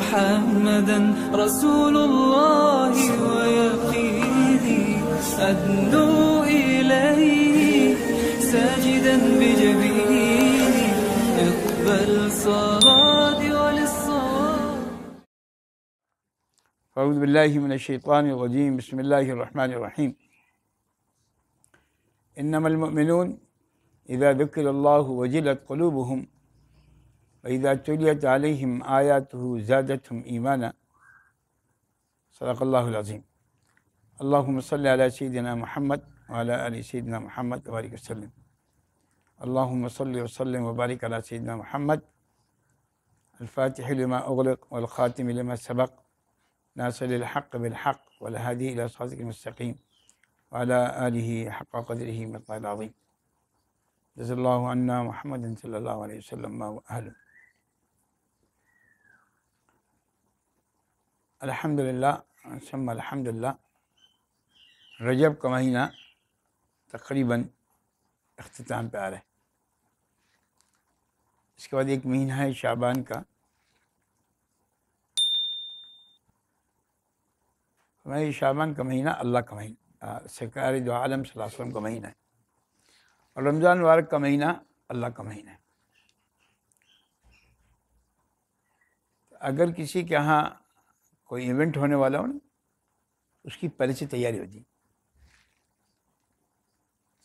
محمدا رسول الله ويقيني أدنو إليه ساجدا بجبيني اقبل صلاتي وللصلاة أعوذ بالله من الشيطان الرجيم بسم الله الرحمن الرحيم إنما المؤمنون إذا ذكر الله وجلت قلوبهم وإذا تليت عليهم آياته زادتهم إيمانا صدق الله العظيم اللهم صل على سيدنا محمد وعلى آل سيدنا محمد وبارك وسلم اللهم صل وسلم وبارك على سيدنا محمد الفاتح لما أغلق والخاتم لما سبق ناصر الحق بالحق والهادي إلى صراط المستقيم وعلى آله حق قدره من العظيم جزا الله عنا محمد صلى الله عليه وسلم ما أهله الحمद लल्ला सब अलहमदिल्ला रजब का महीना तकरीबन अख्ताम पे आ रहा है इसके बाद एक महीना है शाबान का हमारे शाबान का महीना अल्लाह का महीना सरकार जो आलम सलाम का महीना है और रमज़ान वारक का महीना अल्लाह का महीना है अगर किसी के यहाँ कोई इवेंट होने वाला हो ना उसकी पहले से तैयारी होती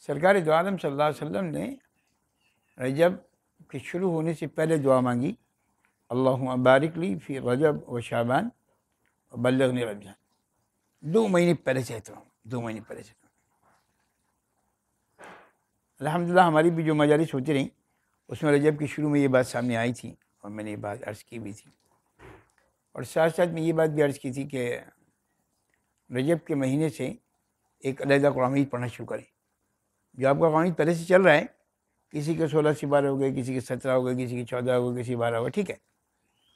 सरकार दो आलम सल्ला वसम ने रजब के शुरू होने से पहले दुआ मांगी अल्लाह बारिकली फिर रजब व शाबान और बल्लगन रमज़ान दो महीने पहले चाहता हूँ दो महीने पहले चाहता हूँ अलहमदिल्ला हमारी भी जो मजारिश होती रही उसमें रजब के शुरू में ये बात सामने आई थी और मैंने ये बात अर्ज़ की भी थी और साथ साथ में ये बात भी अर्ज़ की थी कि रजब के महीने से एक अलहदा कुरानी पढ़ना शुरू करें जो आपका कुरानी पहले से चल रहा है किसी के सोलह बारह हो गए किसी के सत्रह हो गए किसी के चौदह हो गए किसी बारह हो गए ठीक है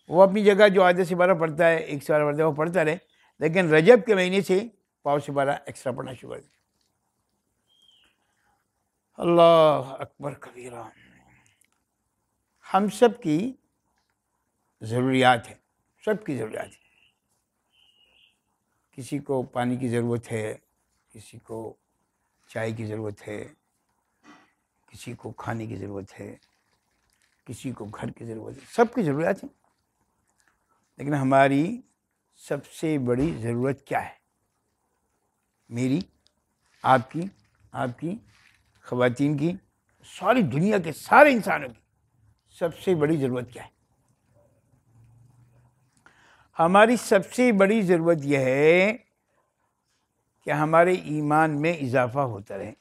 वो अपनी जगह जो आधे सिपारा पढ़ता है एक सिपारा पढ़ता है वो पढ़ता रहे लेकिन रजब के महीने से पाव सिपारा एक्स्ट्रा पढ़ना शुरू कर दिया अल्लाह अकबर कबीरा हम सब की ज़रूरियात है सबकी ज़रूरत है किसी को पानी की ज़रूरत है किसी को चाय की ज़रूरत है किसी को खाने की ज़रूरत है किसी को घर की ज़रूरत है सबकी ज़रूरत है लेकिन हमारी सबसे बड़ी ज़रूरत क्या है मेरी आपकी आपकी ख़वातीन की सारी दुनिया के सारे इंसानों की सबसे बड़ी ज़रूरत क्या है हमारी सबसे बड़ी ज़रूरत यह है कि हमारे ईमान में इजाफा होता रहे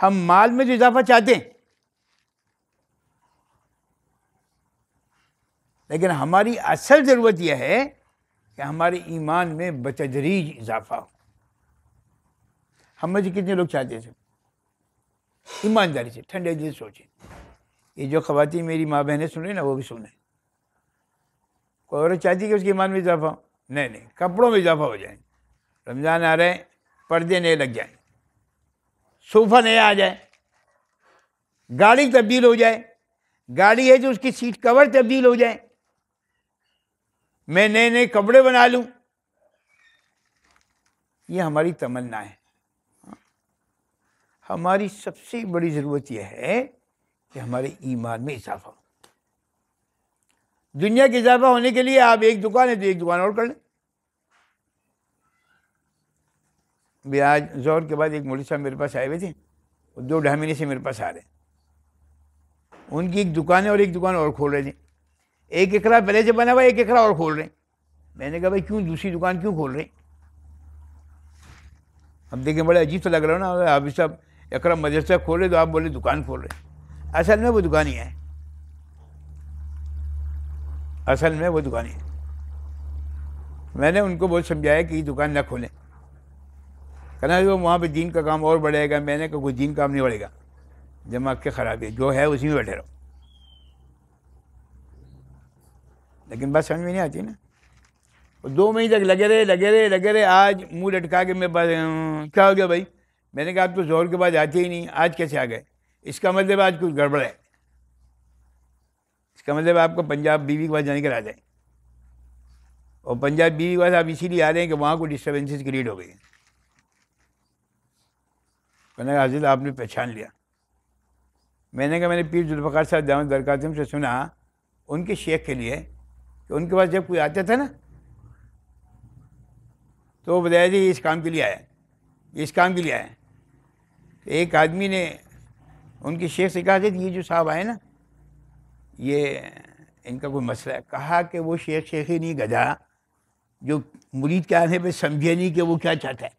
हम माल में जो इजाफा चाहते हैं लेकिन हमारी असल ज़रूरत यह है कि हमारे ईमान में बतदरीज इजाफा हो हम में से कितने लोग चाहते हैं सब ईमानदारी से ठंडे दिल सोचें ये जो खातन मेरी माँ बहनें सुने ना वो भी सुने कोई औरत चाहती कि उसके ईमान में इजाफा हो नहीं नहीं कपड़ों में इजाफा हो जाए रमज़ान आ रहे पर्दे नए लग जाए सोफ़ा नया आ जाए गाड़ी तब्दील हो जाए गाड़ी है जो उसकी सीट कवर तब्दील हो जाए मैं नए नए कपड़े बना लूं, ये हमारी तमन्ना है हमारी सबसे बड़ी ज़रूरत यह है कि हमारे ईमान में इजाफा हो दुनिया के इजाफा होने के लिए आप एक दुकान है तो एक दुकान और कर लें भी आज के बाद एक मोटी साहब मेरे पास आए हुए थे दो ढाई महीने से मेरे पास आ रहे उनकी एक दुकान है और एक दुकान और खोल रहे थे एक एकरा पहले से बना हुआ एक एकरा और खोल रहे मैंने कहा भाई क्यों दूसरी दुकान क्यों खोल रहे हैं अब देखें बड़े अजीब तो लग रहा हो ना आप साहब एकरा मदरसा खोल रहे तो आप बोले दुकान खोल रहे असल में वो दुकान ही है असल में वो दुकान है मैंने उनको बहुत समझाया कि ये दुकान ना खोलें कहना जो वहाँ पर दीन का काम और बढ़ेगा मैंने कहा कोई दीन काम नहीं बढ़ेगा दिमाग के ख़राब है जो है उसी में बैठे रहो लेकिन बात समझ में नहीं आती ना और दो महीने तक लगे रहे लगे रहे लगे रहे आज मुंह लटका के मेरे पास अं, क्या हो गया भाई मैंने कहा आप तो जोर के बाद आते ही नहीं आज कैसे आ गए इसका मतलब आज कुछ गड़बड़ है इसका मतलब आपको पंजाब बीवी के पास जाने के आ जाए और पंजाब बीवी के पास आप इसीलिए आ रहे हैं कि वहाँ को डिस्टर्बेंसेज क्रिएट हो गई हैं कहने हाजिर आपने पहचान लिया मैंने कहा मैंने पीर जुल्फ़ार साहब दामद बरकातम से सुना उनके शेख के लिए कि उनके पास जब कोई आता था ना तो वो बताया जी इस काम के लिए आया इस काम के लिए आया तो एक आदमी ने उनके शेख से कहा कि ये जो साहब आए ना ये इनका कोई मसला है कहा कि वो शेख शेख ही नहीं गजा जो मुरीद के आने पर समझे नहीं कि वो क्या चाहता है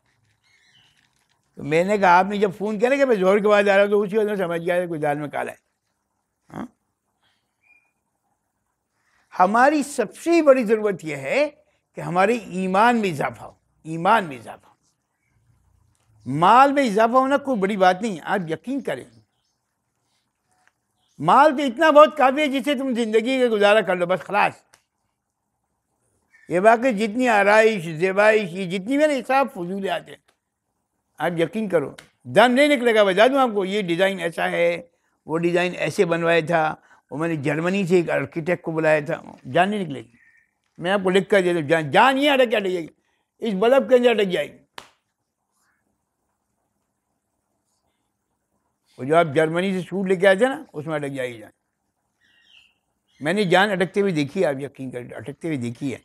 तो मैंने कहा आपने जब फ़ोन किया ना कि मैं जोर के बाद आ रहा हूँ तो उसी वजह समझ गया कोई दाल में काला है हा? हमारी सबसे बड़ी ज़रूरत यह है कि हमारे ईमान में इजाफा हो ईमान में इजाफा हो माल में इजाफा होना कोई बड़ी बात नहीं आप यकीन करें माल तो इतना बहुत काफ़ी है जिससे तुम जिंदगी का गुजारा कर लो बस खलास ये बाकी जितनी आरइश जेबाइश ये जितनी भी ना हिसाब फजूल आते हैं आप यकीन करो दम नहीं निकलेगा बता दूँ आपको ये डिज़ाइन ऐसा है वो डिज़ाइन ऐसे बनवाया था वो मैंने जर्मनी से एक आर्किटेक्ट को बुलाया था जान नहीं निकलेगी मैं आपको लिख कर दे दूँ जान जान ये अटक जाएगी इस बल्ब के अंदर अटक जाएगी वो जो आप जर्मनी से सूट लेके आए थे ना उसमें अटक जाएगी जान मैंने जान अटकते हुए देखी है आप यकीन कर अटकते हुए देखी है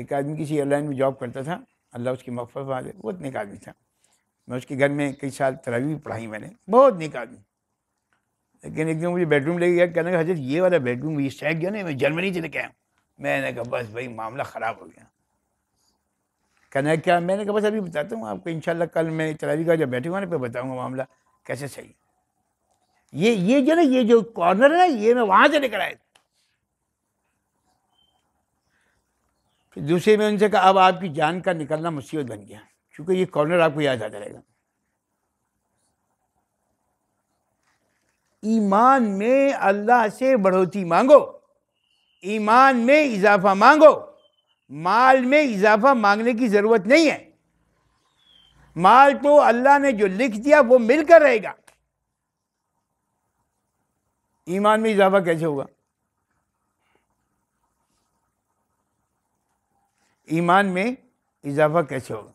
एक आदमी किसी एयरलाइन में जॉब करता था अल्लाह उसकी मफफत वहाँ से बहुत नेक आदमी था मैं उसके घर में कई साल तरावी भी पढ़ाई मैंने बहुत नेक आदमी लेकिन एक दिन मुझे बेडरूम लेके गया कहने का हजरत ये वाला बेडरूम ये सहक गया ना मैं जर्मनी से लेके आया मैंने कहा बस भाई मामला ख़राब हो गया कहना क्या मैंने कहा बस अभी बताता हूँ आपको इन कल मैं तरावी का जब बैठूंगा ना फिर बताऊँगा मामला कैसे सही ये ये जो ना ये जो कॉर्नर है ना ये मैं वहां से निकल आया फिर दूसरे में उनसे कहा अब आपकी जान का निकलना मुसीबत बन गया क्योंकि ये कॉर्नर आपको याद आ जाएगा ईमान में अल्लाह से बढ़ोतरी मांगो ईमान में इजाफा मांगो माल में इजाफा मांगने की ज़रूरत नहीं है माल तो अल्लाह ने जो लिख दिया वो मिलकर रहेगा ईमान में इजाफा कैसे होगा ईमान में इजाफा कैसे होगा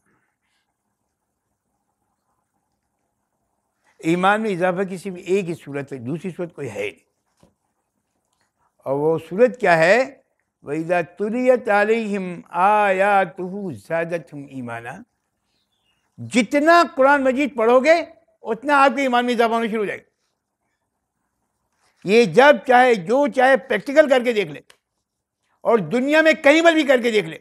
ईमान में इजाफा किसी भी एक ही सूरत है दूसरी सूरत कोई है नहीं और वो सूरत क्या है वैदा तुरियत आलिम आया तुहू ईमाना जितना कुरान मजीद पढ़ोगे उतना आपके ईमान में इजाफा होना शुरू हो जाएगा ये जब चाहे जो चाहे प्रैक्टिकल करके देख ले और दुनिया में कहीं पर भी करके देख ले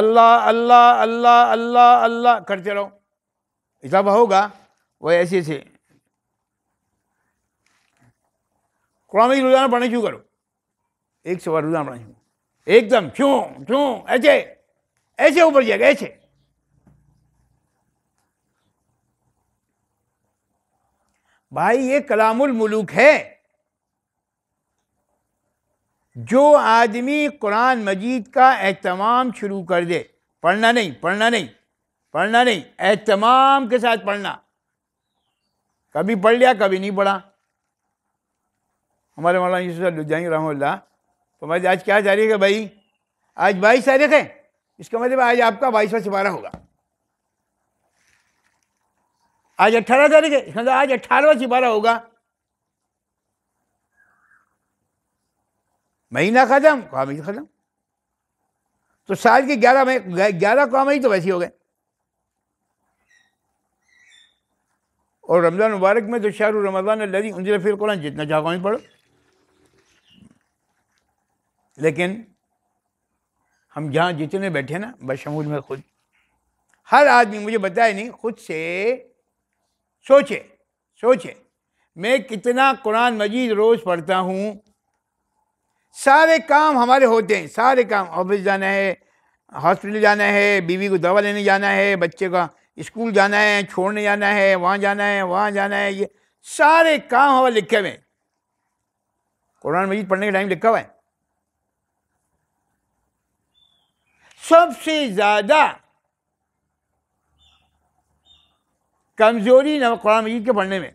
अल्लाह अल्लाह अल्लाह अल्लाह अल्लाह करते रहो हिसाब होगा वो ऐसे ऐसे कुरान रोजाना पढ़ना शुरू करो एक सवार रोजाना पढ़ना क्यों एकदम क्यों क्यों ऐसे ऐसे ऊपर जाएगा ऐसे भाई ये कलामुल मुलूक है जो आदमी कुरान मजीद का एहतमाम शुरू कर दे पढ़ना नहीं पढ़ना नहीं पढ़ना नहीं एहतमाम के साथ पढ़ना कभी पढ़ लिया कभी नहीं पढ़ा हमारे मौलाना यूसुफ लुजाई रहमल्ला तो मैं आज क्या तारीख है भाई आज बाईस तारीख है इसका मतलब आज आपका बाईसवा सिपारा होगा आज अट्ठारह तारीख है इसका तो आज अट्ठारहवा सिपारा होगा महीना खत्म काम ही खत्म तो साल के ग्यारह में ग्यारह काम ही तो वैसे हो गए और रमज़ान मुबारक में तो शाहर रमज़ान लड़ी उनजिल फिर कौन जितना चाहो ही पढ़ो लेकिन हम जहाँ जितने बैठे ना बशमूल में खुद हर आदमी मुझे बताया नहीं खुद से सोचे सोचे मैं कितना कुरान मजीद रोज़ पढ़ता हूँ सारे काम हमारे होते हैं सारे काम ऑफिस जाना है हॉस्पिटल जाना है बीवी को दवा लेने जाना है बच्चे का स्कूल जाना है छोड़ने जाना है वहाँ जाना है वहाँ जाना है ये सारे काम हमारे लिखे हुए हैं कुरान मजीद पढ़ने का टाइम लिखा हुआ है सबसे ज़्यादा कमज़ोरी कुरान मजीद के पढ़ने में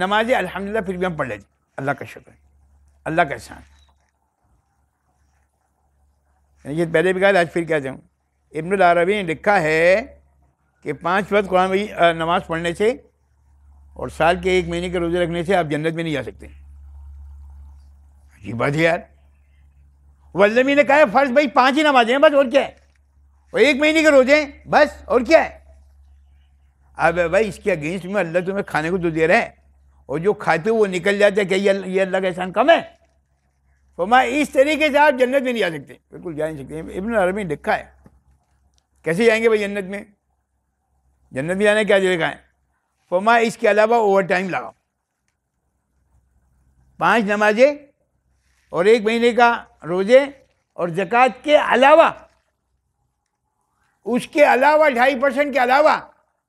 नमाज अलहमदिल्ला फिर भी हम पढ़ लेते अल्लाह का शुक्र अल्लाह का एहसान ये पहले भी कहा आज फिर क्या जाऊँ इब्न अरबी ने लिखा है कि पाँच वक्त कुरान मजीद नमाज पढ़ने से और साल के एक महीने के रोज़े रखने से आप जन्नत में नहीं जा सकते अजीब बात है यार वल्लमी ने कहा फ़र्ज भाई पाँच ही नमाजें हैं बस और क्या है और एक महीने के रोज़े बस और क्या है अब भाई इसके अगेंस्ट में अल्लाह तुम्हें खाने को तो दे रहे हैं और जो खाते हो वो निकल जाते हैं क्या ये अल्लाह का एहसान कम है तो मैं इस तरीके से आप जन्नत में नहीं जा सकते बिल्कुल जा नहीं सकते इबन अरबी ने लिखा है कैसे जाएंगे भाई जन्नत में जन्नत में जाने क्या जगह है मैं इसके अलावा ओवर टाइम लगाओ पाँच नमाजें और एक महीने का रोजे और जक़ात के अलावा उसके अलावा ढाई परसेंट के अलावा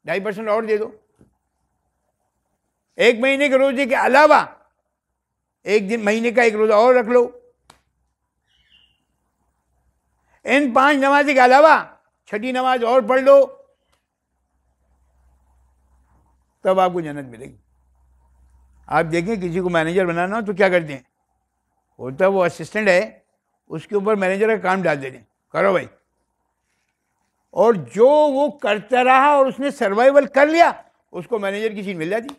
ढाई परसेंट और दे दो एक महीने के रोजे के अलावा एक दिन महीने का एक रोजा और रख लो इन पांच नमाज के अलावा छठी नमाज और पढ़ लो तब आपको जन्नत मिलेगी आप देखें किसी को मैनेजर बनाना हो तो क्या करते हैं होता वो असिस्टेंट है उसके ऊपर मैनेजर का काम डाल देते हैं करो भाई और जो वो करता रहा और उसने सर्वाइवल कर लिया उसको मैनेजर की सीट मिल जाती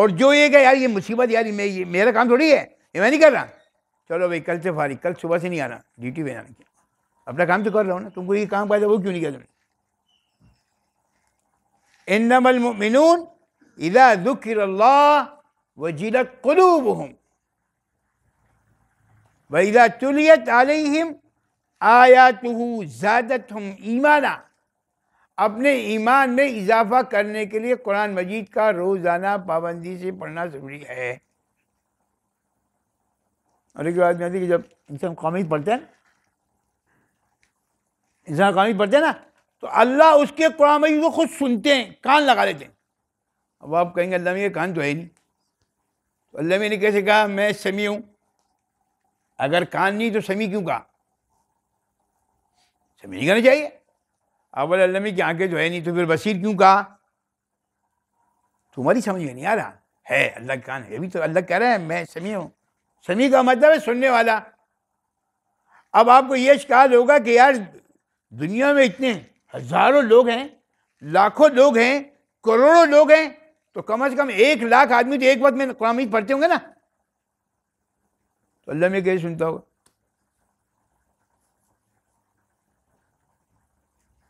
और जो ये कहे यार ये मुसीबत यार ये मेरा काम थोड़ी है ये मैं नहीं कर रहा चलो भाई कल से फारी कल सुबह से नहीं आना ड्यूटी पर आना अपना काम तो कर रहा हूँ ना तुमको ये काम पाया वो क्यों नहीं किया तुमने इनमल मिनून इदा दुखिर कलूब हूँ वही तुलियत आलिम आया तुहू ज़्यादत हम ईमाना अपने ईमान में इजाफा करने के लिए कुरान मजीद का रोज़ाना पाबंदी से पढ़ना ज़रूरी है और एक बात मैं कि जब इंसान कौमी पढ़ते हैं इंसान कॉमिक पढ़ते हैं ना तो अल्लाह उसके कुरान मजीद को खुद सुनते हैं कान लगा लेते हैं अब आप कहेंगे अल्लाह में कान तो है ही नहीं तो अल्लाह ने कैसे कहा मैं समी हूँ अगर कान नहीं तो समी क्यों कहा जमीन तो ही करना चाहिए अवल अलमी की आंखें जो है नहीं तो फिर बसीर क्यों कहा तुम्हारी समझ में नहीं आ रहा है अल्लाह का कान है अभी तो अल्लाह कह रहे हैं मैं समी हूँ समी का मतलब है सुनने वाला अब आपको ये शिकायत होगा कि यार दुनिया में इतने हजारों लोग हैं लाखों लोग हैं करोड़ों लोग हैं तो कम से कम एक लाख आदमी तो एक वक्त में कुरानी पढ़ते होंगे ना तो अल्लाह में कैसे सुनता होगा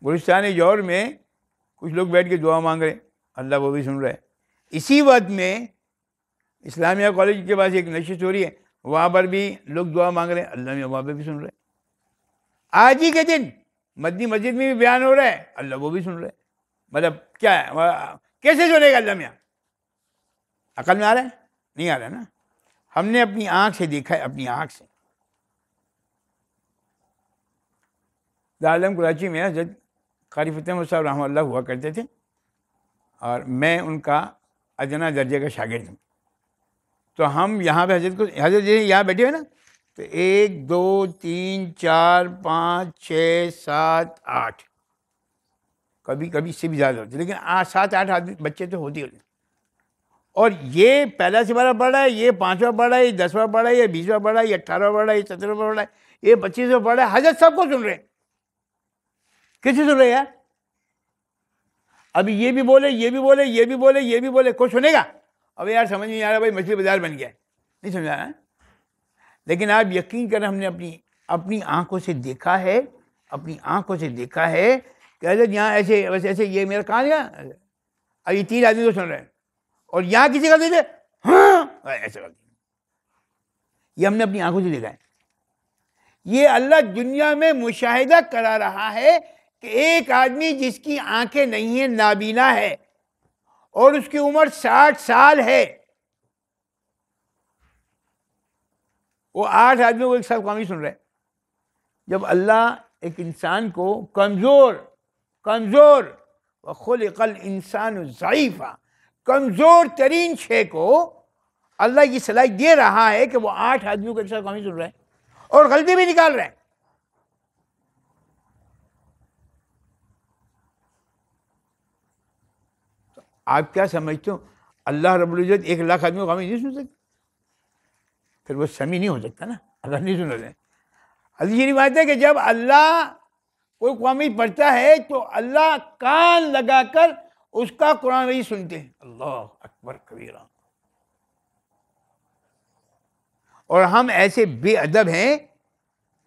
गुलिस्तान जौहर में कुछ लोग बैठ के दुआ मांग रहे अल्लाह वो भी सुन रहे इसी वक्त में इस्लामिया कॉलेज के पास एक नशे हो रही है वहाँ पर भी लोग दुआ मांग रहे हैं अल्लाह में वहाँ पर भी सुन रहे हैं आज ही के दिन मदनी मस्जिद में भी बयान हो रहा है अल्लाह वो भी सुन रहे हैं मतलब क्या है कैसे सुनेगा अल्लाह में अकल में आ रहा है नहीं आ रहा है ना हमने अपनी आँख से देखा है अपनी आँख से दालम कराची में हजरत कारी फतेम साहब रहमल्ला हुआ करते थे और मैं उनका अजना दर्जे का शागिर्द हूँ तो हम यहाँ पे हजरत को हजरत जी यहाँ बैठे हैं ना तो एक दो तीन चार पाँच छः सात आठ कभी कभी इससे भी ज़्यादा होती लेकिन आठ सात आठ आदमी बच्चे तो होते होते और ये पहला सिपारा बारह रहा है ये पाँचवा पढ़ा है ये दसवा पढ़ा है ये बीसवा पढ़ा है ये अट्ठारहवा पढ़ रहा है ये सत्रहवा पढ़ा है ये पच्चीसवा पढ़ा है हजरत सबको सुन रहे हैं किसी सुन रहे यार अभी ये भी बोले ये भी बोले ये भी बोले ये भी बोले कोई सुनेगा अब यार समझ नहीं आ रहा भाई मछली बाजार बन गया नहीं समझा है लेकिन आप यकीन करें हमने अपनी अपनी आंखों से देखा है अपनी आंखों से देखा है कि अरे यहाँ ऐसे वैसे ऐसे ये मेरा कहाँ गया अब ये तीन आदमी को तो सुन रहे हैं और यहाँ किसी का देखे हाँ ऐसे वक्त ये हमने अपनी आंखों से देखा है ये अल्लाह दुनिया में मुशाहिदा करा रहा है कि एक आदमी जिसकी आंखें नहीं है नाबीना है और उसकी उम्र साठ साल है वो आठ आदमी को एक साथ कौन सुन रहे जब अल्लाह एक इंसान को कमज़ोर कमज़ोर व कल इंसान ज़यीफ़ा कमज़ोर तरीन शे को अल्लाह की सलाह दे रहा है कि वो आठ आदमियों को एक साथ कौन सुन रहे हैं और गलती भी निकाल रहे हैं आप क्या समझते हो अल्लाह रबुल्जत एक लाख आदमी को गामी नहीं सुन सकते फिर वो समी नहीं हो सकता ना अगर नहीं सुन रहे अभी ये बात है कि जब अल्लाह कोई कौमी पढ़ता है तो अल्लाह कान लगाकर उसका कुरान वही सुनते हैं अल्लाह अकबर कबीरा और हम ऐसे बेअदब हैं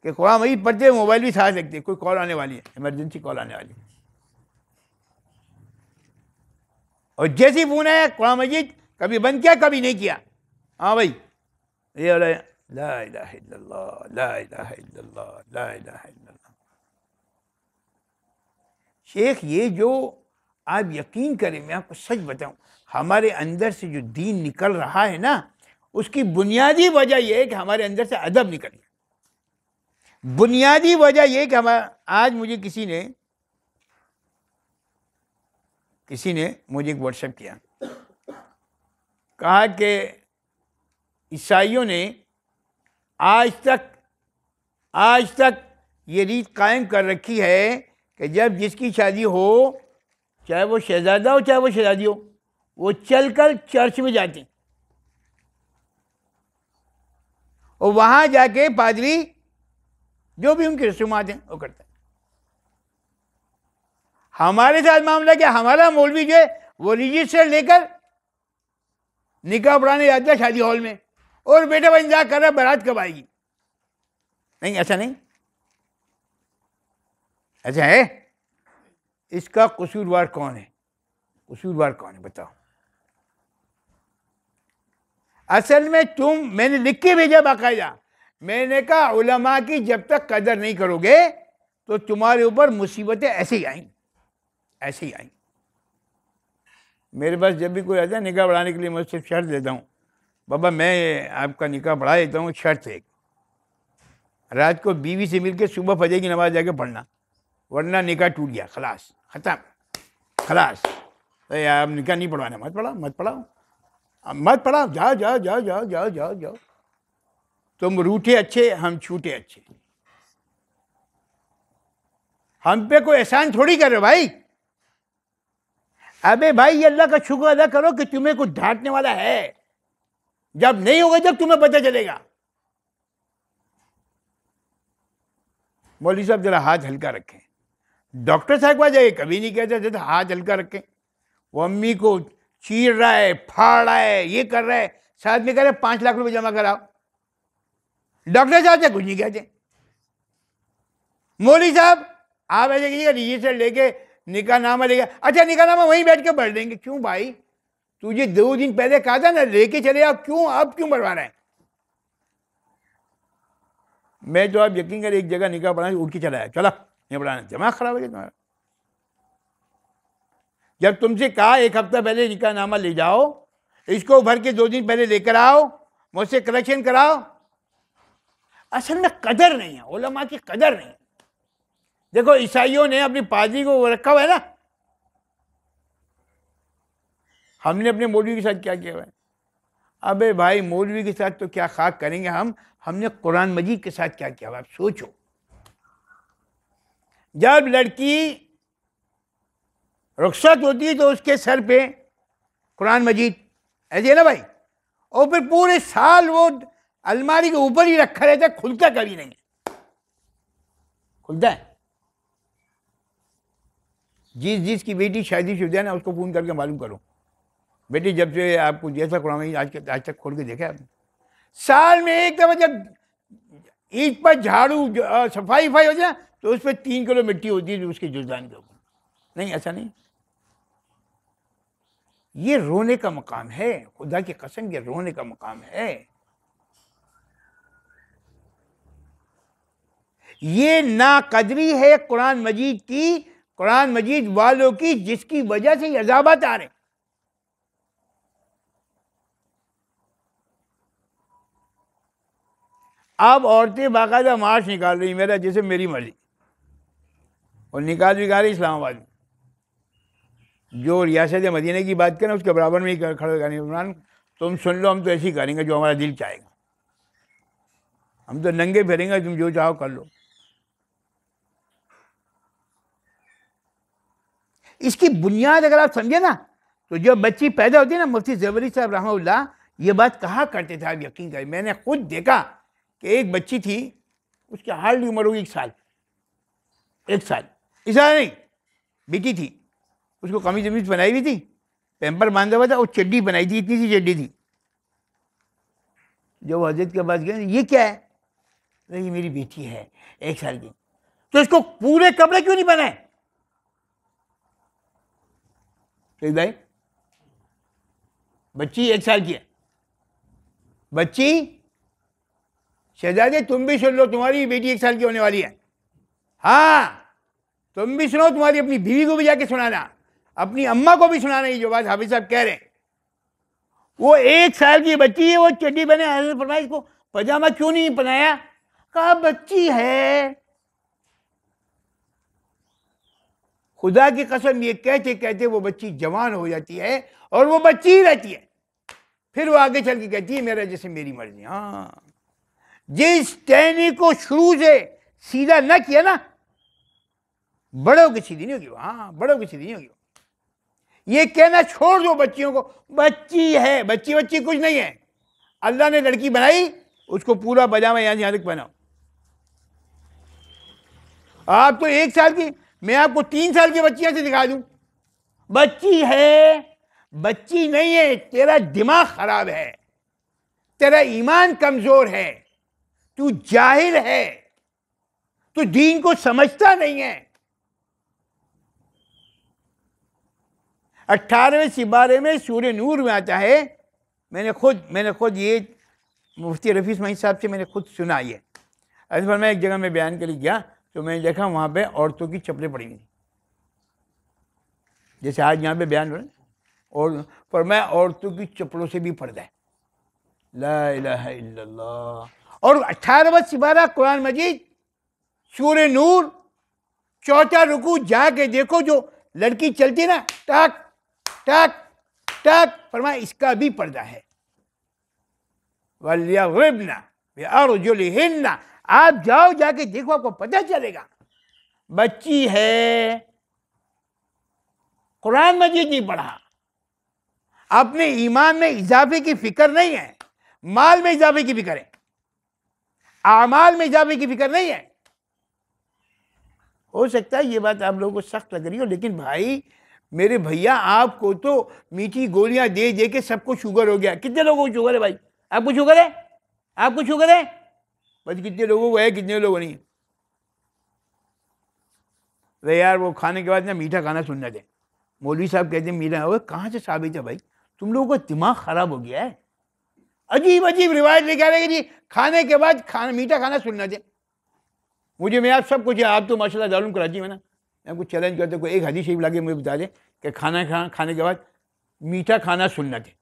कि कुरान वही पढ़ते मोबाइल भी छा सकते कोई कॉल आने वाली है इमरजेंसी कॉल आने वाली है और जैसी फोन है कुरान मजीद कभी बंद किया कभी नहीं किया हाँ भाई ये ला ला ला शेख ये जो आप यकीन करें मैं आपको सच बताऊं हमारे अंदर से जो दीन निकल रहा है ना उसकी बुनियादी वजह यह है कि हमारे अंदर से अदब निकल गया बुनियादी वजह यह कि हमारा आज मुझे किसी ने किसी ने मुझे एक व्हाट्सएप किया कहा कि ईसाइयों ने आज तक आज तक ये रीत कायम कर रखी है कि जब जिसकी शादी हो चाहे वो शहजादा हो चाहे वो शहजादी हो वो चल कर चर्च में हैं और वहाँ जाके पादरी जो भी उनकी रसूमात हैं वो करते हमारे साथ मामला क्या हमारा मौलवी जो है वो रजिस्टर लेकर निकाह पढ़ाने जाता है शादी हॉल में और बेटा भाई इंतजार कर रहा है बारात कब आएगी नहीं ऐसा नहीं ऐसा है इसका कसूरवार कौन है कसूरवार कौन है बताओ असल में तुम मैंने लिख के भेजा बाकायदा मैंने कहा उलमा की जब तक कदर नहीं करोगे तो तुम्हारे ऊपर मुसीबतें ऐसे ही आएंगी ऐसे ही आई मेरे पास जब भी कोई आता है निकाह बढ़ाने के लिए मैं उससे शर्त देता हूँ बाबा मैं आपका निकाह बढ़ा देता हूँ शर्त एक रात को बीवी से मिलके सुबह फजे की नमाज जाके पढ़ना वरना निकाह टूट गया खलास ख़त्म खलास अरे आप निकाह नहीं पढ़वाना मत पढ़ा मत पढ़ाओ मत पढ़ाओ जाओ जाओ जाओ जाओ जाओ जाओ जाओ तुम रूठे अच्छे हम छूटे अच्छे हम पे कोई एहसान थोड़ी कर रहे भाई अबे भाई अल्लाह का शुक्र अदा करो कि तुम्हें कुछ डांटने वाला है जब नहीं होगा जब तुम्हें पता चलेगा मौलवी साहब जरा हाथ हल्का रखें डॉक्टर साहब आ जाइए कभी नहीं कहते थे हाथ हल्का रखें वो अम्मी को चीर रहा है फाड़ रहा है ये कर रहा है साथ में कह रहे पांच लाख रुपए जमा कराओ डॉक्टर साहब से कुछ नहीं कहते मौली साहब आप ऐसे कीजिएगा रजिस्टर लेके निकाहनामा लेगा अच्छा निकाहनामा वहीं बैठ के भर देंगे क्यों भाई तुझे दो दिन पहले कहा था ना लेके चले आप क्यों अब क्यों बढ़वा रहे हैं मैं तो आप यकीन कर एक जगह निकाह बढ़ा उठ के चला आया चला नहीं बढ़ाना दिमाग खराब हो गया तुम्हारा जब तुमसे कहा एक हफ्ता पहले नामा ले जाओ इसको भर के दो दिन पहले लेकर आओ मुझसे कलेक्शन कराओ असल में कदर नहीं है ओलमा की कदर नहीं है देखो ईसाइयों ने अपनी पाजी को रखा हुआ है ना हमने अपने मौलवी के साथ क्या किया हुआ है अबे भाई मौलवी के साथ तो क्या खाक करेंगे हम हमने कुरान मजीद के साथ क्या किया हुआ आप सोचो जब लड़की रुख्सत होती है तो उसके सर पे कुरान मजीद ऐसे है ना भाई और फिर पूरे साल वो अलमारी के ऊपर ही रखा रहता है खुलता कभी नहीं खुलता है जिस जिस की बेटी शादी शुदा है ना उसको फ़ोन करके मालूम करो बेटी जब से आपको जैसा कुरान आज आज तक खोल के देखा आपने साल में एक दफ़ा जब ईद पर झाड़ू सफाई वफाई हो जाए तो उस पर तीन किलो मिट्टी होती है उसके जुजदान के ऊपर नहीं ऐसा नहीं ये रोने का मकाम है खुदा की कसम ये रोने का मकाम है ये नाकदरी है कुरान मजीद की कुरान मजीद वालों की जिसकी वजह से अजाबत आ रहे अब औरतें बाकायदा मार्च निकाल रही मेरा जैसे मेरी मर्जी और निकाल भी रही इस्लामाबाद में जो रियासत मदीने की बात करें उसके बराबर में ही खड़े करेंगे इमरान तुम सुन लो हम तो ऐसे ही करेंगे जो हमारा दिल चाहेगा हम तो नंगे फिरेंगे तुम जो चाहो कर लो इसकी बुनियाद अगर आप समझे ना तो जब बच्ची पैदा होती है ना मुफ्ती जबरी साहब रहा ये बात कहा करते थे आप यकीन करें मैंने खुद देखा कि एक बच्ची थी उसकी हार्डली उम्र होगी एक साल एक साल इस नहीं बेटी थी उसको कमी जमीज बनाई हुई थी पैम्पर बांधा हुआ था और चड्डी बनाई थी इतनी सी चड्डी थी जब वो हजरत के पास गए ये क्या है ये मेरी बेटी है एक साल की तो इसको पूरे कपड़े क्यों नहीं बनाए सही तो भाई बच्ची एक साल की है बच्ची शहजादे तुम भी सुन लो तुम्हारी बेटी एक साल की होने वाली है हाँ तुम भी सुनो तुम्हारी अपनी बीवी को भी जाके सुनाना अपनी अम्मा को भी सुनाना ये जो बात हाफिज साहब कह रहे हैं वो एक साल की बच्ची है वो चड्डी बने हजरत फरमाइश को पजामा क्यों नहीं पहनाया कहा बच्ची है खुदा की कसम ये कहते कहते वो बच्ची जवान हो जाती है और वो बच्ची रहती है फिर वो आगे चल के कहती है मेरा जैसे मेरी मर्जी हाँ जिस टहनी को शुरू से सीधा ना किया ना बड़ों की सीधी नहीं होगी हाँ बड़ों की सीधी नहीं होगी ये कहना छोड़ दो बच्चियों को बच्ची है बच्ची बच्ची कुछ नहीं है अल्लाह ने लड़की बनाई उसको पूरा बजामा यहाँ यहां तक बनाओ आप तो एक साल की मैं आपको तीन साल की बच्चियां से दिखा दूं बच्ची है बच्ची नहीं है तेरा दिमाग खराब है तेरा ईमान कमजोर है तू जाहिल है तू दीन को समझता नहीं है अट्ठारहवें सिपारे में सूर्य नूर में आता है मैंने खुद मैंने खुद ये मुफ्ती रफीस मही साहब से मैंने खुद सुना ये असल मैं एक जगह में बयान लिए गया तो मैंने देखा वहाँ पे औरतों की चपले पड़ी हुई जैसे आज यहाँ पे बयान हो रहे और पर मैं औरतों की चपड़ों से भी पर्दा है और अठारहवा सिपारा कुरान मजीद सूर नूर चौथा रुकू जाके देखो जो लड़की चलती ना टक टक टक फरमा इसका भी पर्दा है वलिया आप जाओ जाके देखो आपको पता चलेगा बच्ची है कुरान मजीद नहीं पढ़ा अपने ईमान में इजाफे की फिक्र नहीं है माल में इजाफे की फिक्र है आमाल में इजाफे की फिक्र नहीं है हो सकता है ये बात आप लोगों को सख्त लग रही हो लेकिन भाई मेरे भैया आपको तो मीठी गोलियां दे दे के सबको शुगर हो गया कितने लोगों को शुगर है भाई आपको शुगर है आपको शुगर है बस कितने लोगों को है कितने लोगों नहीं अरे यार वो खाने के बाद ना मीठा खाना सुनना दे मौलवी साहब कहते हैं मीठा वो कहाँ से साबित है भाई तुम लोगों का दिमाग ख़राब हो गया है अजीब अजीब रिवाज लेके आ रहे जी खाने के बाद खाना मीठा खाना सुनना दे मुझे मैं आप सब कुछ है आप तो माशाल्लाह दारून कराची में ना मैं कुछ चैलेंज करते कोई एक हदीस शरीफ लाके मुझे बता दें कि खाना खा खाने के बाद मीठा खाना सुनना दे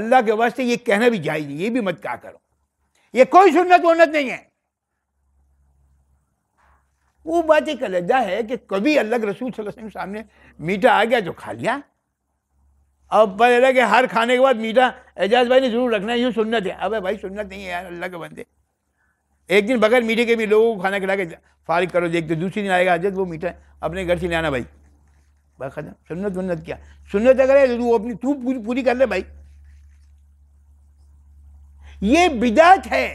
अल्लाह के वास्ते ये कहना भी जायज़ ये भी मत कहा करो ये कोई सुन्नत वन्नत नहीं है वो बात एक अलहदा है कि कभी अल्लाह के रसूल सल्लल्लाहु अलैहि सामने मीठा आ गया तो खा लिया अब पता चला कि हर खाने के बाद मीठा एजाज भाई ने जरूर रखना है यूँ सुन्नत है अब भाई सुन्नत नहीं है यार अल्लाह के बंदे एक दिन बगैर मीठे के भी लोगों को खाना खिला के फारिग करो देख दो दूसरी दिन आएगा हजरत वो मीठा अपने घर से ले आना भाई खत्म सुन्नत वन्नत क्या सुन्नत अगर है तो अपनी तू पूरी पूरी कर ले भाई ये बिदात है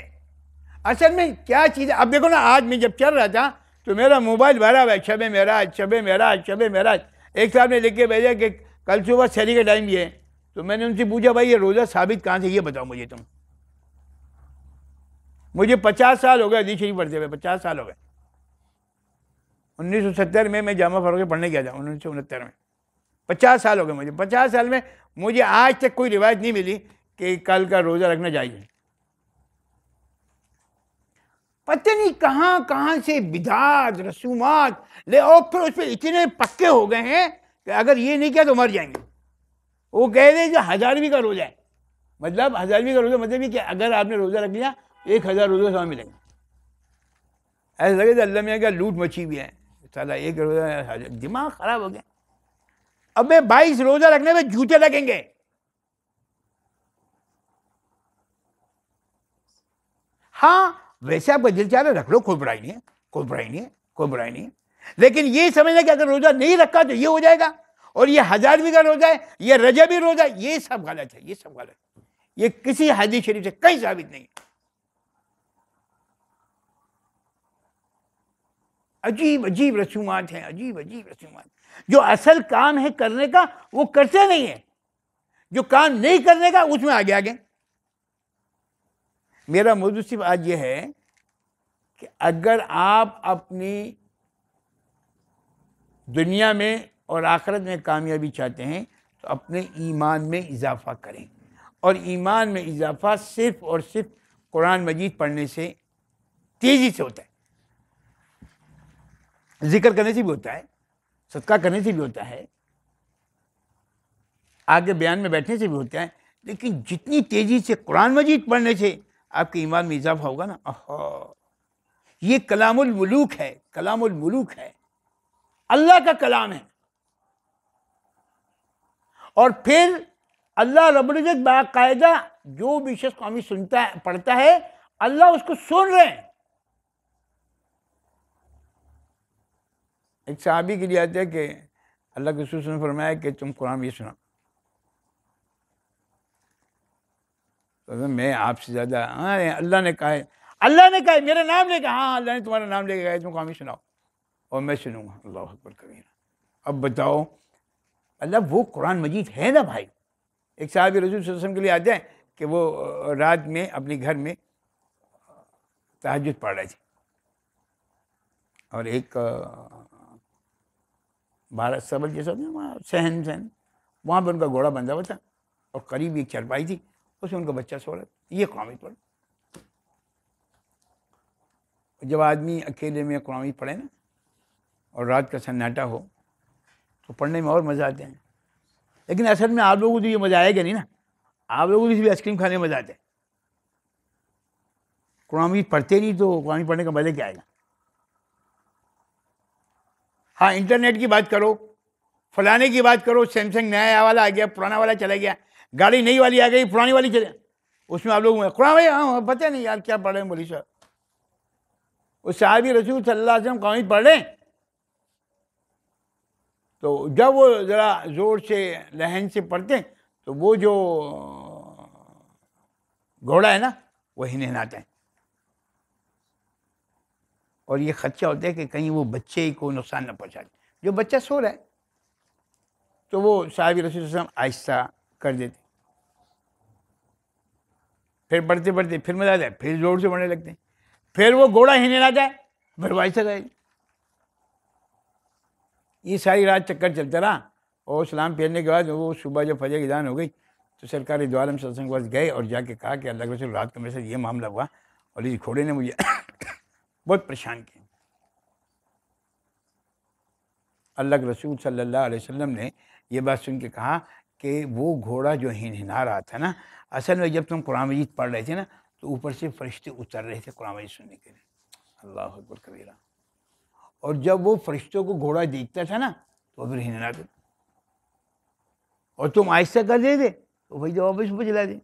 असल में क्या चीज़ है अब देखो ना आज मैं जब चल रहा था तो मेरा मोबाइल भरा हुआ है शब महराज शब महराज शब महराज एक साहब ने लिख के भेजा कि कल सुबह शरी का टाइम ये है तो मैंने उनसे पूछा भाई ये रोज़ा साबित कहाँ से ये बताओ मुझे तुम मुझे पचास साल हो गए हदीस शरीफ पढ़ते हुए पचास साल हो गए उन्नीस सौ सत्तर में मैं जामा फरोगे पढ़ने गया था उन्नीस सौ उनहत्तर में पचास साल हो गए मुझे पचास साल में मुझे आज तक कोई रिवायत नहीं मिली कि कल का रोज़ा रखना चाहिए पता नहीं कहाँ कहाँ से बिदाज रसूमात ले और फिर उस पर इतने पक्के हो गए हैं कि अगर ये नहीं किया तो मर जाएंगे वो कह रहे जो हजारवीं का रोज़ा है मतलब हजारवीं का रोज़ा मतलब ये कि अगर आपने रोज़ा रख लिया एक हज़ार रोज़ा सवा मिलेंगे ऐसा लगे तो अल्लाह में क्या लूट मची भी है साला एक रोज़ा दिमाग ख़राब हो गया अब मैं बाईस रोज़ा रखने में जूते लगेंगे हाँ वैसे आपका दिल चाह रहा रख लो कोई बुराई नहीं है कोई बुराई नहीं है कोई बुराई नहीं है लेकिन ये समझना कि अगर रोजा नहीं रखा तो ये हो जाएगा और ये हजार भी का रोजा है ये रजा भी रोजा ये सब गलत है ये सब गलत है ये किसी हदीस शरीफ से कहीं साबित नहीं अजीब अजीब रसूमात हैं अजीब अजीब रसूमात जो असल काम है करने का वो करते नहीं है जो काम नहीं करने का उसमें आगे आगे मेरा मौजूद सिर्फ आज ये है कि अगर आप अपनी दुनिया में और आखिरत में कामयाबी चाहते हैं तो अपने ईमान में इजाफ़ा करें और ईमान में इजाफ़ा सिर्फ़ और सिर्फ कुरान मजीद पढ़ने से तेज़ी से होता है ज़िक्र करने से भी होता है सदका करने से भी होता है आगे बयान में बैठने से भी होता है लेकिन जितनी तेज़ी से कुरान मजीद पढ़ने से आपके ईमान में इजाफा होगा ना ये कलामुल मुलूक है कलामुल मुलूक है अल्लाह का कलाम है और फिर अल्लाह रबुल्जत बाकायदा जो भी शख्स कौमी सुनता है पढ़ता है अल्लाह उसको सुन रहे हैं एक साहबी के लिए आते हैं कि अल्लाह के सुन फरमाया कि तुम कुरान ये सुना तो मैं आपसे ज़्यादा हाँ अल्लाह ने कहा है अल्लाह ने कहा है मेरा नाम लेके हाँ अल्लाह ने तुम्हारा नाम लेके कहा तुम कहामी सुनाओ और मैं सुनूंगा अल्लाह अकबर कबीरा अब बताओ अल्लाह वो कुरान मजीद है ना भाई एक साहब रसूल रसम के लिए आ जाए कि वो रात में अपने घर में तहजद पढ़ रहे थे और एक भारत सबल जैसा सहन सहन वहाँ पर उनका घोड़ा बंधा हुआ था और करीब एक चरपाई थी उसमें उनका बच्चा सो रहा था ये कौमी पढ़ जब आदमी अकेले में कौमी पढ़े ना और रात का सन्नाटा हो तो पढ़ने में और मज़ा आते हैं लेकिन असल में आप लोगों को तो ये मज़ा आएगा नहीं ना आप लोगों को तो भी आइसक्रीम खाने में मज़ा आता है कुरानी पढ़ते नहीं तो कुरानी पढ़ने का मज़ा क्या आएगा हाँ इंटरनेट की बात करो फलाने की बात करो सैमसंग नया वाला आ गया पुराना वाला चला गया गाड़ी नई वाली आ गई पुरानी वाली चले उसमें आप लोग कुरान भाई हाँ, हाँ पता नहीं यार क्या पढ़ रहे हैं बोली सर उस साहबी रसूल अलैहि वसल्लम कौन पढ़ रहे तो जब वो ज़रा ज़ोर से लहन से पढ़ते हैं तो वो जो घोड़ा है ना वो हिनहिनाते हैं और ये खदशा होता है कि कहीं वो बच्चे ही को नुकसान ना पहुँचा जो बच्चा सो रहा है तो वो साहब रसूल आहिस्ता कर देते फिर बढ़ते बढ़ते फिर मजा आ जाए फिर जोर से बढ़ने लगते हैं फिर वो घोड़ा हिने ना जाए भरवाई से जाएगी ये सारी रात चक्कर चलता रहा और सलाम फेरने के बाद वो सुबह जब फजर की जान हो गई तो सरकारी द्वारम सत्संग के पास गए और जाके कहा कि अल्लाह के रात को मेरे साथ ये मामला हुआ और इस घोड़े ने मुझे बहुत परेशान किया अल्लाह के रसूल सल्लल्लाहु अलैहि वसल्लम ने यह बात सुन के कहा कि वो घोड़ा जो हिनहिना रहा था ना असल में जब तुम कुरान मजीद पढ़ रहे थे ना तो ऊपर से फरिश्ते उतर रहे थे कुरान मजीद सुनने के लिए अल्लाह अकबर कबीरा और जब वो फरिश्तों को घोड़ा देखता था ना तो फिर हिनना कर और तुम आहिस्ता कर दे दे तो भाई जब वापस जला दे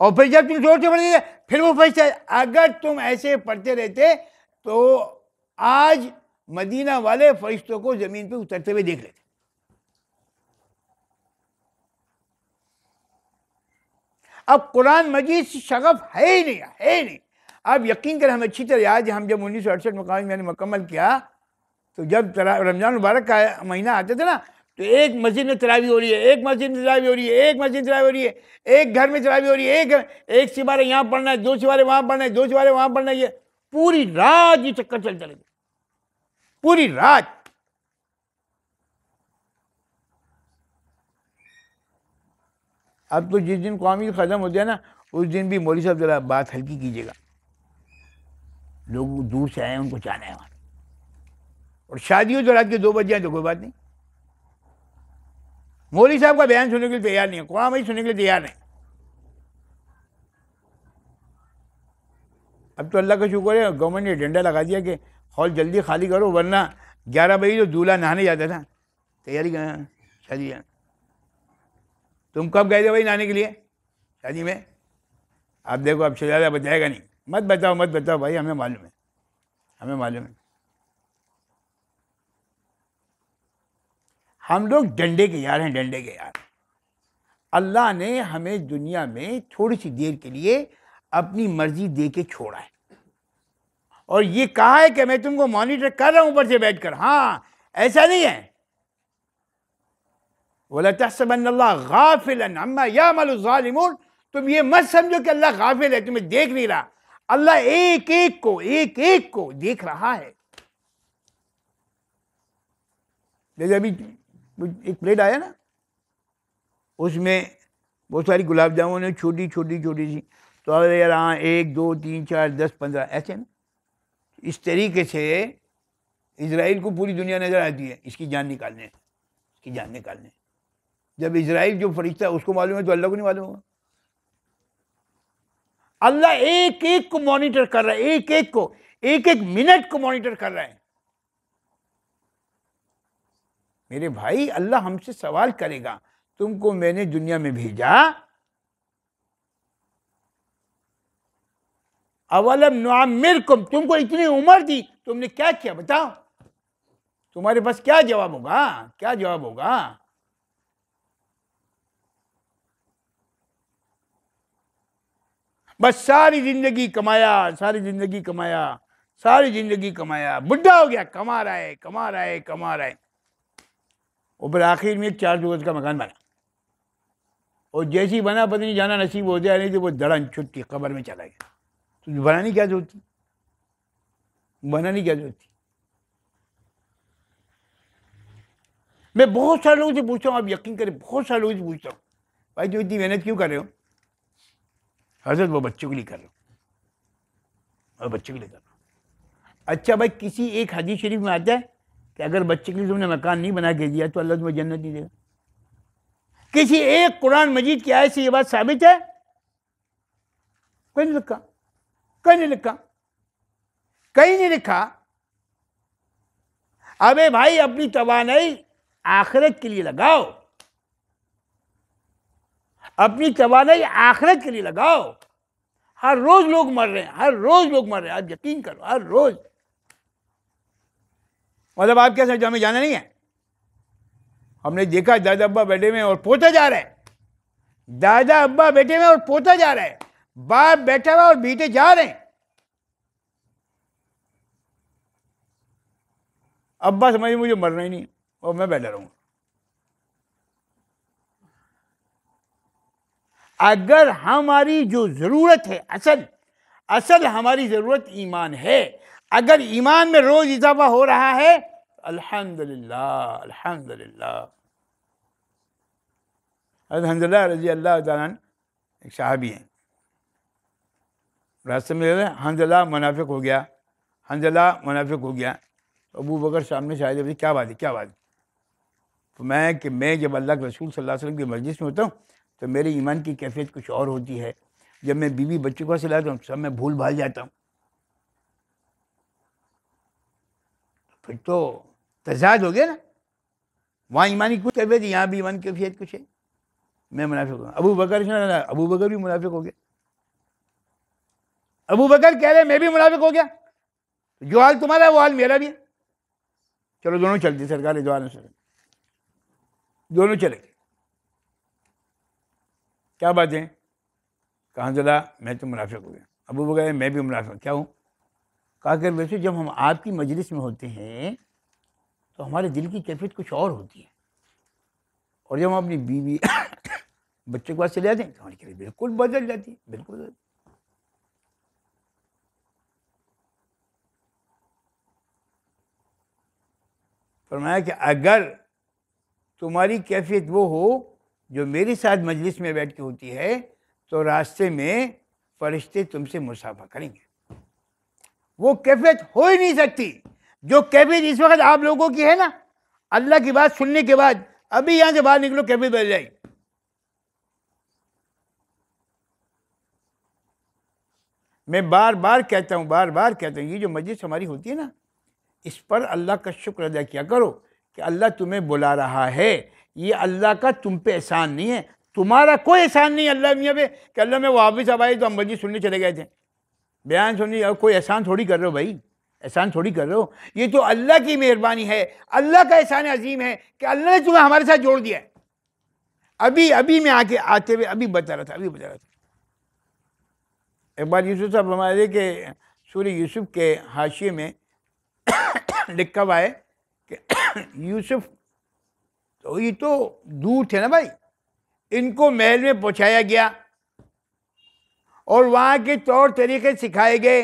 और फिर जब तुम जोर से पढ़ते फिर वो फरिश्ता अगर तुम ऐसे पढ़ते रहते तो आज मदीना वाले फरिश्तों को ज़मीन पे उतरते हुए देख लेते अब कुरान मजीद से शगफ है ही नहीं है ही नहीं अब यकीन करें हम अच्छी तरह याद हम जब उन्नीस सौ अड़सठ मकान मैंने मुकम्मल किया तो जब रमज़ान मुबारक का महीना आते थे ना तो एक मस्जिद में तरावी हो रही है एक मस्जिद में तलावी हो रही है एक मस्जिद में हो रही है एक घर में तरावी हो रही है एक एक सिवारे यहाँ पढ़ना है दो सिवारे वहाँ पढ़ना है दो सिवारे वहाँ पढ़ना है ये पूरी रात ये चक्कर चलता लगे पूरी रात अब तो जिस दिन कौमी ख़त्म हो जाए ना उस दिन भी मोदी साहब ज़रा बात हल्की कीजिएगा लोग दूर से आए उनको जाना है वहाँ और शादी हो तो रात के दो बज जाए तो कोई बात नहीं मोदी साहब का बयान सुनने के लिए तैयार नहीं है कौम ही सुनने के लिए तैयार नहीं अब तो अल्लाह का शुक्र है गवर्नमेंट ने डंडा लगा दिया कि हॉल जल्दी खाली करो वरना ग्यारह बजे तो दूल्हा नहाने जाता था तैयारी शादी तुम कब गए थे भाई नहाने के लिए शादी में आप देखो अब शहजादा बताएगा नहीं मत बताओ मत बताओ भाई हमें मालूम है हमें मालूम है हम लोग डंडे के यार हैं डंडे के यार अल्लाह ने हमें दुनिया में थोड़ी सी देर के लिए अपनी मर्जी दे के छोड़ा है और ये कहा है कि मैं तुमको मॉनिटर कर रहा हूँ ऊपर से बैठकर हाँ ऐसा नहीं है वला तहसबन अल्लाह गाफिलन अम्मा यामल ज़ालिमून तुम ये मत समझो कि अल्लाह गाफिल है तुम्हें देख नहीं रहा अल्लाह एक एक को एक एक को देख रहा है जैसे अभी एक प्लेट आया ना उसमें बहुत सारी गुलाब जामुन है छोटी छोटी छोटी सी तो अब यार हाँ एक दो तीन चार दस पंद्रह ऐसे ना इस तरीके से इसराइल को पूरी दुनिया नज़र आती है इसकी जान निकालने इसकी जान निकालने जब इसराइल जो फरिश्ता है उसको मालूम है तो अल्लाह को नहीं मालूम होगा अल्लाह एक एक को मॉनिटर कर रहा है एक एक को एक एक मिनट को मॉनिटर कर रहा है मेरे भाई अल्लाह हमसे सवाल करेगा तुमको मैंने दुनिया में भेजा अवलम नामिर तुमको इतनी उम्र दी तुमने क्या किया बताओ तुम्हारे पास क्या जवाब होगा क्या जवाब होगा बस सारी जिंदगी कमाया सारी जिंदगी कमाया सारी जिंदगी कमाया बुढ़ा हो गया कमा रहा है कमा रहा है कमा रहा है और फिर आखिर में चार गज का मकान बना और जैसे ही बना पत्नी जाना नसीब हो जाए नहीं तो वो धड़न छुट्टी खबर में चला गया तो बनानी क्या जरूरत थी बनानी क्या जरूरत थी मैं बहुत सारे लोगों से पूछता हूँ आप यकीन करें बहुत सारे लोगों से पूछता हूँ भाई जो इतनी मेहनत क्यों कर रहे हो हजरत वो बच्चों के लिए कर रहा हूँ और बच्चों के लिए कर रहा हूँ अच्छा भाई किसी एक हदीस शरीफ में आता है कि अगर बच्चे के लिए तुमने मकान नहीं बना के दिया तो अल्लाह तुम्हें जन्नत नहीं देगा किसी एक कुरान मजीद की आय से ये बात साबित है कोई नहीं लिखा कहीं नहीं लिखा कहीं नहीं लिखा अबे भाई अपनी तोानाई आखिरत के लिए लगाओ अपनी तोानाई आखिरत के लिए लगाओ हर रोज लोग मर रहे हैं हर रोज लोग मर रहे हैं आप यकीन करो हर रोज मतलब आप क्या समझो हमें जाना नहीं है हमने देखा दादा अब्बा बैठे में और पोता जा रहे हैं दादा अब्बा बैठे में और पोता जा रहा है बाप बैठा हुआ और बेटे जा रहे हैं अब्बा समझ मुझे मरना ही नहीं और मैं बैठा रहूंगा अगर हमारी जो ज़रूरत है असल असल हमारी ज़रूरत ईमान है अगर ईमान में रोज़ इजाफा हो रहा है अल्हम्दुलिल्लाह अल्हम्दुलिल्लाह रजी अल्लाह तन एक साहबी हैं रास्ते में हंजला मुनाफिक हो गया हंजला मुनाफिक हो गया अबू बकर सामने शायद क्या बात है क्या बात है तो मैं कि मैं जब अल्लाह के रसूल सल्लल्लाहु अलैहि वसल्लम की मस्जिद में होता हूँ तो मेरे ईमान की कैफियत कुछ और होती है जब मैं बीवी बच्चों को सिलाता हूँ सब मैं भूल भाल जाता हूँ फिर तो तजाद हो गया ना वहाँ ईमानी कुछ कैफियत यहाँ भी ईमान की कैफियत कुछ है मैं मुनाफिक हूँ अबू बकर अबू बकर भी मुनाफिक हो गया अबू बकर कह रहे मैं भी मुनाफिक हो गया जो हाल तुम्हारा है वो हाल मेरा भी है चलो दोनों चलते सरकार दोनों चले गए क्या बात है कहाँ जला मैं तो मुनाफिक हो गया अबू बकर मैं भी मुनाफिक क्या हूँ कहा कर वैसे जब हम आपकी मजलिस में होते हैं तो हमारे दिल की कैफियत कुछ और होती है और जब हम अपनी बीवी बच्चे के पास चले जाते हैं तो हमारी कैफियत बिल्कुल बदल जाती है बिल्कुल बदल फरमाया कि अगर तुम्हारी कैफियत वो हो जो मेरे साथ मजलिस में बैठ के होती है तो रास्ते में फरिश्ते तुमसे मुसाफा करेंगे वो कैफियत हो ही नहीं सकती जो कैफियत इस वक्त आप लोगों की है ना अल्लाह की बात सुनने के बाद अभी यहां से बाहर निकलो कैफियत बदल जाएगी मैं बार बार कहता हूँ बार बार कहता हूँ ये जो मजलिस हमारी होती है ना इस पर अल्लाह का शुक्र अदा किया करो कि अल्लाह तुम्हें बुला रहा है ये अल्लाह का तुम पे एहसान नहीं है तुम्हारा कोई एहसान नहीं अल्लाह मियाँ पे कि अल्लाह में वापस अब आई तो हम जी सुनने चले गए थे बयान सुनने और कोई एहसान थोड़ी कर रहे हो भाई एहसान थोड़ी कर रहे हो ये तो अल्लाह की मेहरबानी है अल्लाह का एहसान अजीम है कि अल्लाह ने तुम्हें हमारे साथ जोड़ दिया है अभी अभी मैं आके आते हुए अभी बता रहा था अभी बता रहा था एक बार यूसुफ साहब हमारे के सूर्य यूसुफ के हाशिए में लिखा हुआ है कि यूसुफ तो ये तो दूर थे ना भाई इनको महल में पहुंचाया गया और वहाँ के तौर तरीके सिखाए गए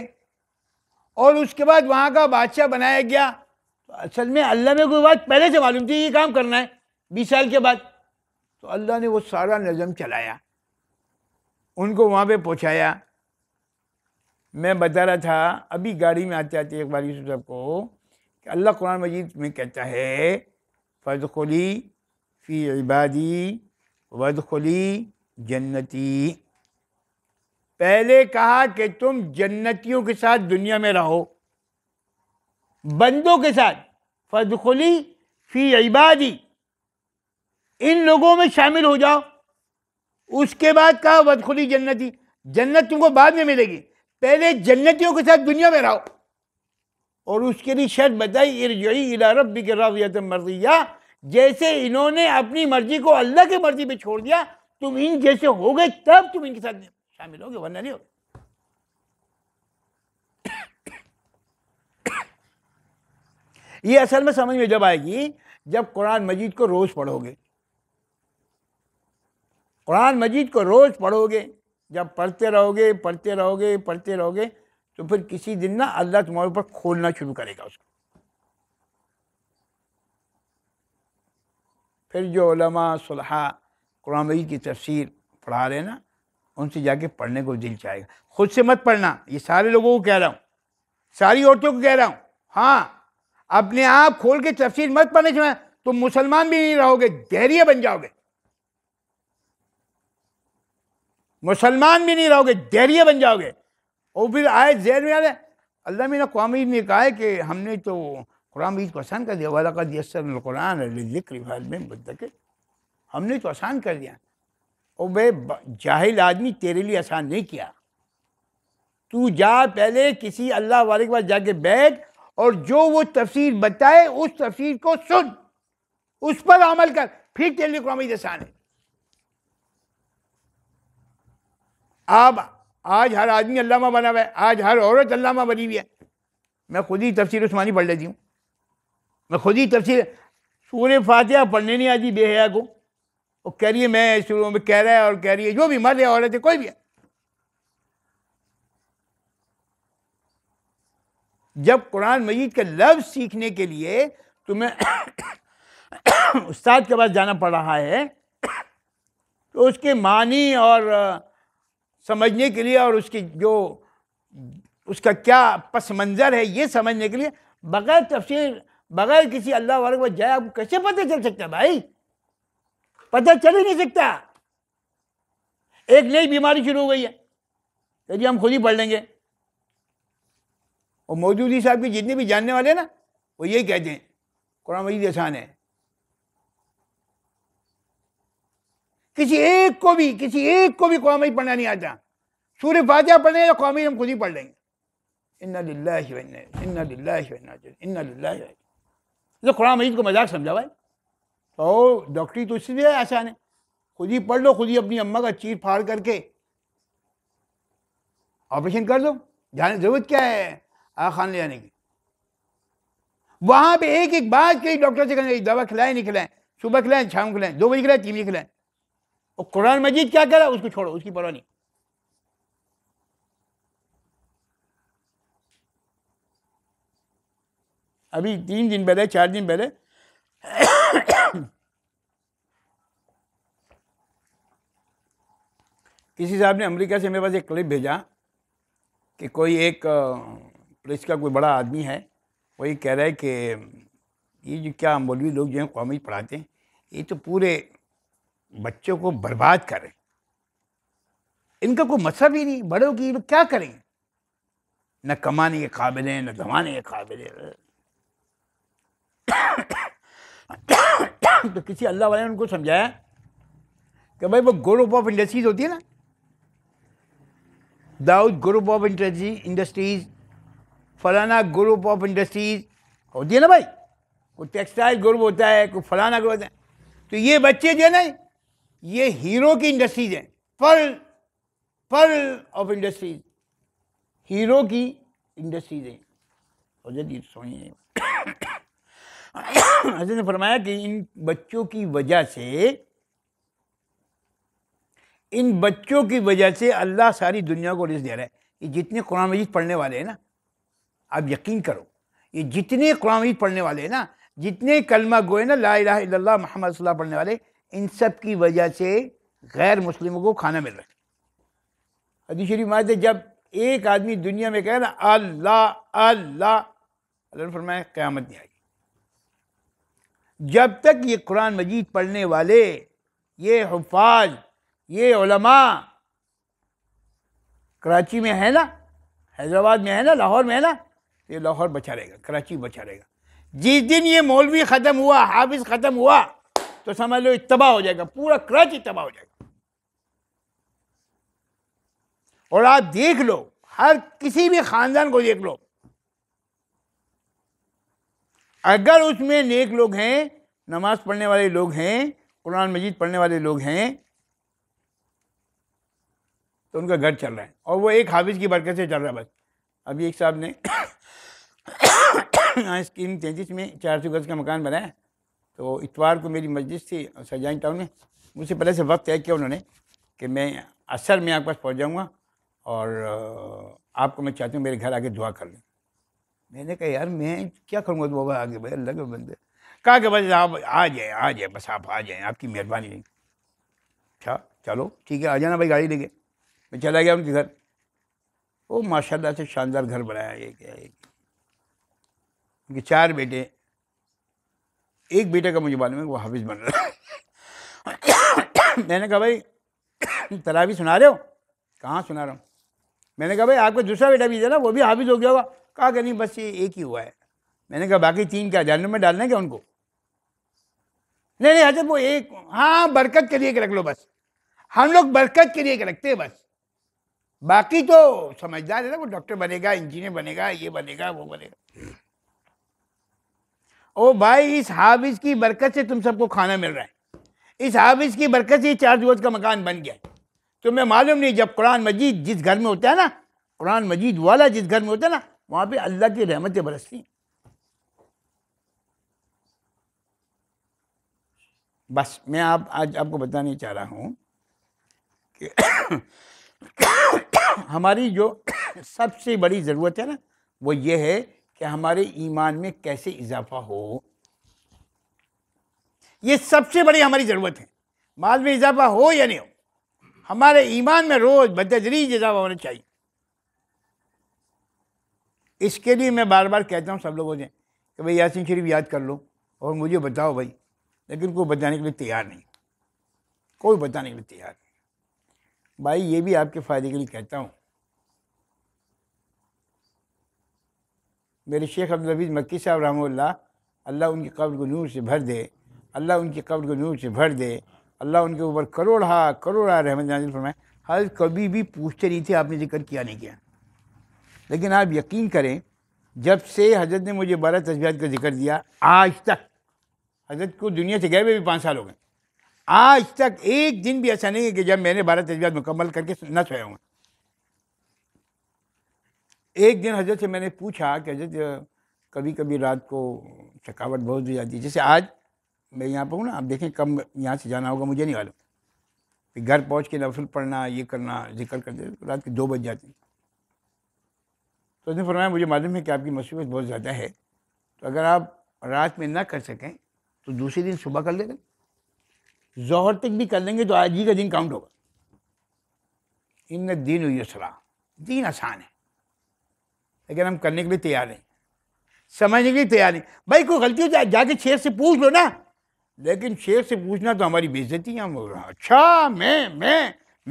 और उसके बाद वहाँ का बादशाह बनाया गया तो असल में अल्लाह में कोई बात पहले से मालूम थी ये काम करना है बीस साल के बाद तो अल्लाह ने वो सारा नज़म चलाया उनको वहाँ पे पहुँचाया मैं बता रहा था अभी गाड़ी में आते आते एक बार यूसुफ साहब को कि अल्लाह कुरान मजीद में कहता है फ़दखली फ़ी इबादी खुली जन्नती पहले कहा कि तुम जन्नतियों के साथ दुनिया में रहो बंदों के साथ खुली फ़ी इबादी इन लोगों में शामिल हो जाओ उसके बाद कहा खुली जन्नती जन्नत तुमको बाद में मिलेगी पहले जन्नतियों के साथ दुनिया में रहो और उसके लिए शर्त बताई इरजई इला रब्बी के रावियत मर्जिया जैसे इन्होंने अपनी मर्जी को अल्लाह की मर्जी पे छोड़ दिया तुम इन जैसे हो गए तब तुम इनके साथ शामिल होगे वरना नहीं होगे ये असल में समझ में जब आएगी जब कुरान मजीद को रोज़ पढ़ोगे कुरान मजीद को रोज़ पढ़ोगे जब पढ़ते रहोगे पढ़ते रहोगे पढ़ते रहोगे तो फिर किसी दिन ना अल्लाह तुम्हारे ऊपर खोलना शुरू करेगा उसको फिर जो लमा सुलहा कुरान मजीद की तफसीर पढ़ा रहे ना उनसे जाके पढ़ने को दिल चाहेगा खुद से मत पढ़ना ये सारे लोगों को कह रहा हूँ सारी औरतों को कह रहा हूँ हाँ अपने आप खोल के तफसीर मत पढ़ने से तुम मुसलमान भी नहीं रहोगे गहरिए बन जाओगे मुसलमान भी नहीं रहोगे जहरिया बन जाओगे और फिर आए जैर में आ अल्लाह मीना कौमी ने कहा है कि हमने तो कुरान बीज को आसान कर दिया वाला का दिया कुरान जिक्र में बदक हमने तो आसान कर दिया और वे जाहिल आदमी तेरे लिए आसान नहीं किया तू जा पहले किसी अल्लाह वाले के पास जाके बैठ और जो वो तफसीर बताए उस तफसीर को सुन उस पर अमल कर फिर तेरे लिए कुरान आसान है अब आज हर आदमी अल्लामा बना हुआ है आज हर औरत अल्लामा बनी हुई है मैं खुद ही तफसीर उस्मानी पढ़ लेती हूँ मैं खुद ही तफसी सूर्य फातह पढ़ने नहीं आती बेहया को और कह रही है मैं शुरू में कह रहा है और कह रही है जो भी मर्द औरत है कोई भी है जब कुरान मजीद का लफ्ज़ सीखने के लिए तुम्हें उस्ताद के पास जाना पड़ रहा है तो उसके मानी और समझने के लिए और उसकी जो उसका क्या पस मंज़र है ये समझने के लिए बग़ैर तफसीर बगैर किसी अल्लाह वाले को जाए आपको कैसे पता चल सकता भाई पता चल ही नहीं सकता एक नई बीमारी शुरू हो गई है तो जी हम खुद ही पढ़ लेंगे और मौजूदी साहब के जितने भी जानने वाले ना वो यही कहते हैं कुरान मजीद आसान है किसी एक को भी किसी एक को भी कौम पढ़ना नहीं आता सूर्य फातिहा पढ़ने या कौमी हम खुद ही पढ़ लेंगे इन्ना इन्ना इन्ना तो कुरान मजीद को मजाक समझा भाई तो डॉक्टरी तो इसलिए आसान है खुद ही पढ़ लो खुद ही अपनी अम्मा का चीर फाड़ करके ऑपरेशन कर दो जाने जरूरत क्या है आ खान ले जाने की वहां पे एक एक बात कई डॉक्टर से करें दवा खिलाएं नहीं खिलाएं सुबह खिलाएं शाम खिलाएं दो बजे खिलाएं तीन बजे खिलाएं और कुरान मजीद क्या करा उसको छोड़ो उसकी परवाह नहीं अभी तीन दिन पहले चार दिन पहले किसी साहब ने अमेरिका से मेरे पास एक क्लिप भेजा कि कोई एक पुलिस का कोई बड़ा आदमी है वही कह रहा है कि ये जो क्या मौलवी लोग जो हैं कौमी पढ़ाते हैं ये तो पूरे बच्चों को बर्बाद करें इनका कोई मसला मतलब भी नहीं बड़ों की लोग क्या करें न कमाने के काबिल हैं न जमाने के काबिल हैं तो किसी अल्लाह वाले ने उनको समझाया कि भाई वो ग्रुप ऑफ इंडस्ट्रीज होती है ना Dawood group of industry industries फलाना ग्रुप ऑफ इंडस्ट्रीज होती है ना भाई कोई टेक्सटाइल ग्रुप होता है कोई फलाना ग्रुप होता है तो ये बच्चे जो है ना ये हीरो की इंडस्ट्रीज हैं Pearl Pearl of industries Hero की इंडस्ट्रीज हैं और जल्दी सोनी हजरत ने फरमाया कि इन बच्चों की वजह से इन बच्चों की वजह से अल्लाह सारी दुनिया को रिज दे रहा है ये जितने कुरान मजीद पढ़ने वाले हैं ना आप यकीन करो ये जितने कुरान मजीद पढ़ने वाले हैं ना जितने कलमा गोए ना ला इला मोहम्मद पढ़ने वाले इन सब की वजह से गैर मुस्लिमों को खाना मिल रहा है अदी शरीफ मात जब एक आदमी दुनिया में कहे ना अल्लाह अल्लाह अल्लाह फरमाया क़्यामत नहीं आएगी जब तक ये कुरान मजीद पढ़ने वाले ये हफाज ये उलमा कराची में है ना हैदराबाद में है ना लाहौर में है ना तो ये लाहौर बचा रहेगा कराची बचा रहेगा जिस दिन ये मौलवी ख़त्म हुआ हाफिज ख़त्म हुआ तो समझ लो तबाह हो जाएगा पूरा कराची तबाह हो जाएगा और आप देख लो हर किसी भी ख़ानदान को देख लो अगर उसमें नेक लोग हैं नमाज पढ़ने वाले लोग हैं कुरान मजीद पढ़ने वाले लोग हैं तो उनका घर चल रहा है और वो एक हाफिज़ की बरकत से चल रहा है बस अभी एक साहब ने स्कीम तैंतीस में चार सौ गज़ का मकान बनाया तो इतवार को मेरी मस्जिद थी सजाइन टाउन में मुझसे पहले से वक्त तय किया उन्होंने कि मैं असर में आपके पास पहुँच जाऊँगा और आपको मैं चाहती हूँ मेरे घर आके दुआ कर लें मैंने कहा यार मैं क्या करूँगा तो बाबा आगे भाई अल्लाह के बंदे कहा कि भाई आप आ जाए आ जाए बस आप आ जाए आपकी मेहरबानी नहीं अच्छा चलो ठीक है आ जाना भाई गाड़ी लेके मैं चला गया उनके घर वो माशाल्लाह से शानदार घर बनाया ये क्या एक उनके चार बेटे एक बेटे का मुझे मालूम है वो हाफिज़ बन रहा है मैंने कहा भाई तरावी सुना रहे हो कहाँ सुना रहा हूँ मैंने कहा भाई आपका दूसरा बेटा भी था ना वो भी हाफिज़ हो गया होगा कहा कि नहीं बस ये एक ही हुआ है मैंने कहा बाकी तीन क्या जानवर में डालना है क्या उनको नहीं नहीं हजरत अच्छा, वो एक हाँ बरकत के लिए रख लो बस हम लोग बरकत के लिए रखते हैं बस बाकी तो समझदार है ना वो डॉक्टर बनेगा इंजीनियर बनेगा ये बनेगा वो बनेगा ओ भाई इस हाफिज की बरकत से तुम सबको खाना मिल रहा है इस हाफिज की बरकत से चार दिवस का मकान बन गया तुम्हें मालूम नहीं जब कुरान मजीद जिस घर में होता है ना कुरान मजीद वाला जिस घर में होता है ना वहाँ पे अल्लाह की रहमतें बरसती बस मैं आप आज आपको बताने चाह रहा हूँ कि हमारी जो सबसे बड़ी ज़रूरत है ना वो ये है कि हमारे ईमान में कैसे इजाफा हो ये सबसे बड़ी हमारी ज़रूरत है माल में इजाफा हो या नहीं हो हमारे ईमान में रोज़ बदजरीज इजाफा होना चाहिए इसके लिए मैं बार बार कहता हूँ सब लोगों से कि भाई यासिन शरीफ याद कर लो और मुझे बताओ भाई लेकिन कोई बताने के लिए तैयार नहीं कोई बताने के लिए तैयार नहीं भाई ये भी आपके फ़ायदे के लिए कहता हूँ मेरे शेख अब्दुल अब्दुलवीज़ मक्की साहब रहमल्ला अल्लाह उनकी कब्र को नूर से भर दे अल्लाह उनकी कब्र को नूर से भर दे अल्लाह उनके ऊपर करोड़ा करोड़ा रहमत नाजिल फरमाए हर कभी भी पूछते नहीं थे आपने जिक्र किया नहीं किया लेकिन आप यकीन करें जब से हजरत ने मुझे बारह तस्वीर का जिक्र दिया आज तक हजरत को दुनिया से गए हुए भी पाँच साल हो गए आज तक एक दिन भी ऐसा नहीं है कि जब मैंने बारह तस्वीर मुकम्मल करके न सोया हूँ एक दिन हजरत से मैंने पूछा कि हजरत कभी कभी रात को थकावट बहुत हो जाती है जैसे आज मैं यहाँ पर हूँ ना आप देखें कम यहाँ से जाना होगा मुझे नहीं मालूम घर पहुँच के नफल पढ़ना ये करना जिक्र करते रात के दो बज जाती तो उसने फरमाया मुझे मालूम है कि आपकी मसरूफियत बहुत ज़्यादा है तो अगर आप रात में ना कर सकें तो दूसरे दिन सुबह कर लेना जहर तक भी कर लेंगे तो आज ही का दिन काउंट होगा इन दिन हुई सलाह दिन आसान है लेकिन हम करने के लिए तैयार नहीं समझने के लिए तैयार नहीं भाई कोई गलती हो जाए जाके शेर से पूछ लो ना लेकिन शेर से पूछना तो हमारी बेजती है हम अच्छा मैं मैं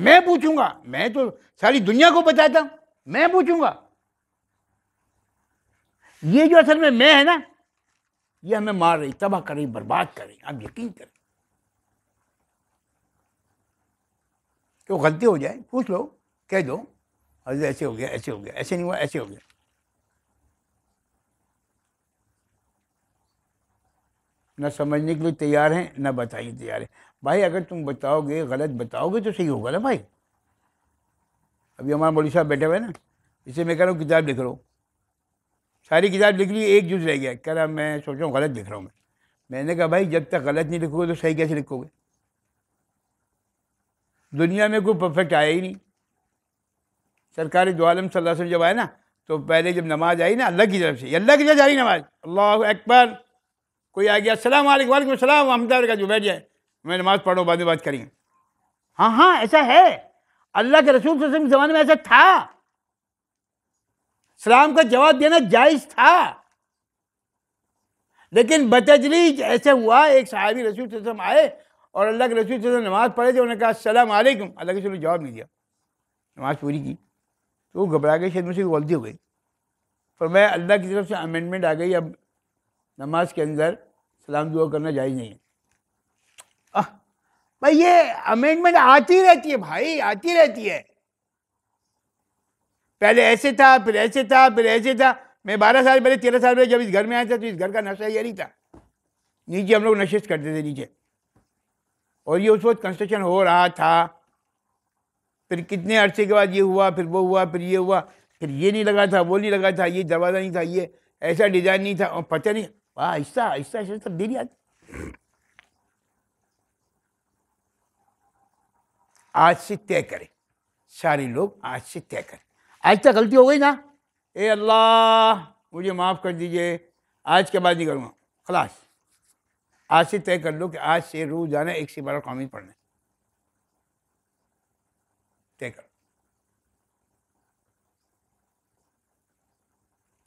मैं पूछूंगा मैं तो सारी दुनिया को बताता हूँ मैं पूछूंगा ये जो असल में मैं है ना ये हमें मार रही तबाह कर रही बर्बाद कर रही आप यकीन करें तो गलती हो जाए पूछ लो कह दो अरे ऐसे हो गया ऐसे हो गया ऐसे नहीं हुआ ऐसे हो गया ना समझने के लिए तैयार हैं ना बताइए तैयार हैं भाई अगर तुम बताओगे गलत बताओगे तो सही होगा ना भाई अभी हमारे मोड़ी साहब बैठे हुए ना इसे मैं कह रहा हूँ किताब लिख रहा हूँ सारी किताब लिख ली एक जुज रह गया कह रहा मैं सोच रहा हूँ गलत लिख रहा हूँ मैं मैंने कहा भाई जब तक गलत नहीं लिखोगे तो सही कैसे लिखोगे दुनिया में कोई परफेक्ट आया ही नहीं सरकारी दोआलम सल्लल्लाहु अलैहि जब आए ना तो पहले जब नमाज आई ना अल्लाह की तरफ से अल्लाह की तरफ रही नमाज अल्लाह अकबर कोई आ गया असलम वालेकुम असलम अहमदाबाद का जो बैठ जाए मैं नमाज पढ़ो बाद में बात करेंगे हाँ हाँ ऐसा है अल्लाह के रसूल के ज़माने में ऐसा था सलाम का जवाब देना जायज था लेकिन बतजली ऐसे हुआ एक साहबी रसूल वसम आए और अल्लाह के रसूल वसम नमाज़ पढ़े थे उन्होंने कहा सलाम अलैकुम अल्लाह के रसूल जवाब नहीं दिया नमाज़ पूरी की तो वो घबरा गए शायद मुझसे गलती हो गई पर मैं अल्लाह की तरफ से अमेंडमेंट आ गई अब नमाज के अंदर सलाम दुआ करना जायज़ नहीं है भाई ये अमेंडमेंट आती रहती है भाई आती रहती है पहले ऐसे था फिर ऐसे था फिर ऐसे था मैं बारह साल पहले तेरह साल पहले जब इस घर में आया था तो इस घर का नशा यही था नीचे हम लोग नशे करते थे नीचे और ये उस वक्त कंस्ट्रक्शन हो रहा था फिर कितने अरसे के बाद ये हुआ फिर वो हुआ फिर ये हुआ फिर ये नहीं लगा था वो नहीं लगा था ये दरवाज़ा नहीं था ये ऐसा डिज़ाइन नहीं था और पता नहीं वाह आहिस्ता आहिस्ता आहिस्ता दे दिया आज से तय करें सारे लोग आज से तय करें आज तक गलती हो गई ना ए अल्लाह मुझे माफ़ कर दीजिए आज के बाद नहीं करूँगा खलास आज से तय कर लो कि आज से रू जाना एक से बारह कौमी पढ़ने तय कर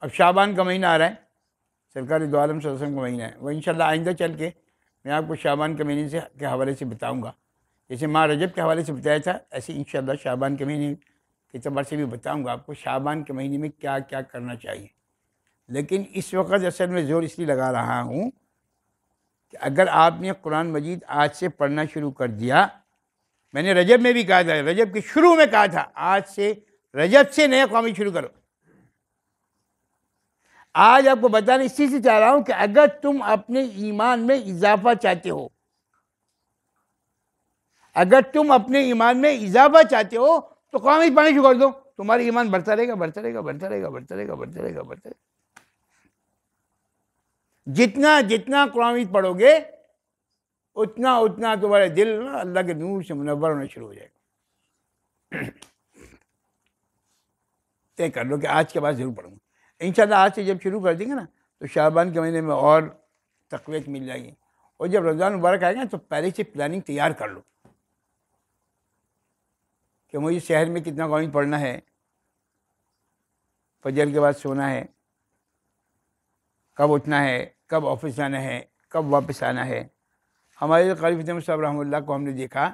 अब शाबान का महीना आ रहा है सरकारी दो आलम सदसम का महीना है वह इन आइंदा चल के मैं आपको शाबान के महीने से के हवाले से बताऊँगा जैसे माँ रजब के हवाले से बताया था ऐसे इन शाबान के महीने एतबार से भी बताऊंगा आपको शाबान के महीने में क्या क्या करना चाहिए लेकिन इस वक्त असल में ज़ोर इसलिए लगा रहा हूँ कि अगर आपने कुरान मजीद आज से पढ़ना शुरू कर दिया मैंने रजब में भी कहा था रजब के शुरू में कहा था आज से रजब से नया कौमी शुरू करो आज आपको बताने इसी से चाह रहा हूँ कि अगर तुम अपने ईमान में इजाफा चाहते हो अगर तुम अपने ईमान में इजाफा चाहते हो तो कौम ही पानी कर दो तुम्हारी ईमान बढ़ता रहेगा बढ़ता रहेगा बढ़ता रहेगा बढ़ता रहेगा बढ़ता रहेगा बढ़ता रहेगा जितना जितना कुरान पढ़ोगे उतना उतना तुम्हारे दिल अल्लाह के नूर से मुनवर होना शुरू हो जाएगा तय कर लो कि आज के बाद ज़रूर पढ़ूंगा इंशाल्लाह आज से जब शुरू कर देंगे ना तो शाहबान के महीने में और तकवीत मिल जाएगी और जब रमज़ान मुबारक आएगा तो पहले से प्लानिंग तैयार कर लो कि मुझे शहर में कितना कॉलेज पढ़ना है फजर के बाद सोना है कब उठना है कब ऑफिस जाना है कब वापस आना है हमारे कलीफ साहब रहमल्ला को हमने देखा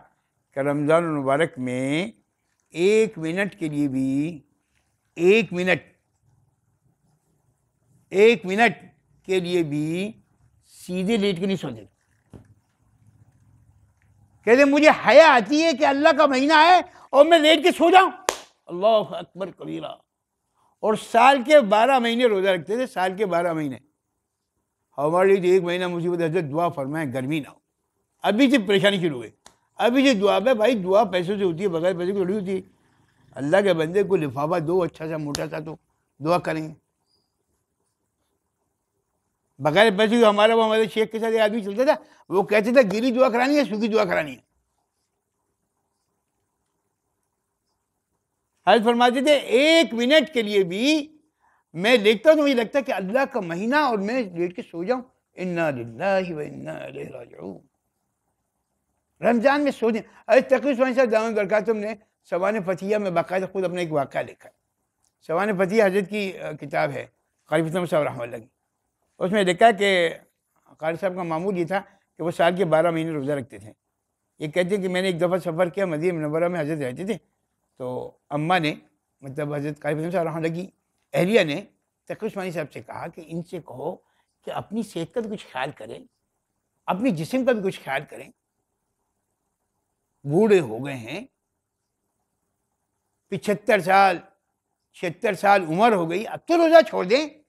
कि रमज़ान मुबारक में एक मिनट के लिए भी एक मिनट एक मिनट के लिए भी सीधे लेट के नहीं सोते कहते मुझे हया आती है कि अल्लाह का महीना है और मैं लेट के सो जाऊं अल्लाह अकबर कबीरा और साल के बारह महीने रोज़ा रखते थे साल के बारह महीने हमारे लिए तो एक महीना मुसीबत है दुआ फरमाए गर्मी ना हो अभी से परेशानी शुरू हुई अभी से दुआ में भाई दुआ पैसों से होती है बगैर पैसे की थोड़ी होती है अल्लाह के बंदे को लिफाफा दो अच्छा सा मोटा सा तो दुआ करेंगे बगैर पैसे जो हमारे वो हमारे शेख के साथ आदमी चलता था वो कहते थे गिरी दुआ करानी है सूखी दुआ करानी है हज फरमाते थे एक मिनट के लिए भी मैं देखता हूँ तो मुझे लगता है कि अल्लाह का महीना और मैं लेट के सो जाऊँ इन्ना इन्ना रमजान में सो जाए अरे तकलीफ साहब दाम बरकत ने सवान फतिया में बाकायदा खुद अपना एक वाक़ा लिखा है सवान फतिया हजरत की किताब है करीब तमसा रहा की उसमें देखा कि कारी साहब का मामूल ये था कि वो साल के बारह महीने रोज़ा रखते थे ये कहते हैं कि मैंने एक दफ़ा सफ़र किया मदीन मनवरा में हजरत रहते थे तो अम्मा ने मतलब हजरत कारी साहब लगी एहलिया ने तकुशमानी साहब से कहा कि इनसे कहो कि अपनी सेहत का भी तो कुछ ख्याल करें अपने जिसम का भी कुछ ख्याल करें बूढ़े हो गए हैं पिछहत्तर साल छिहत्तर साल उम्र हो गई अब तो रोज़ा छोड़ दें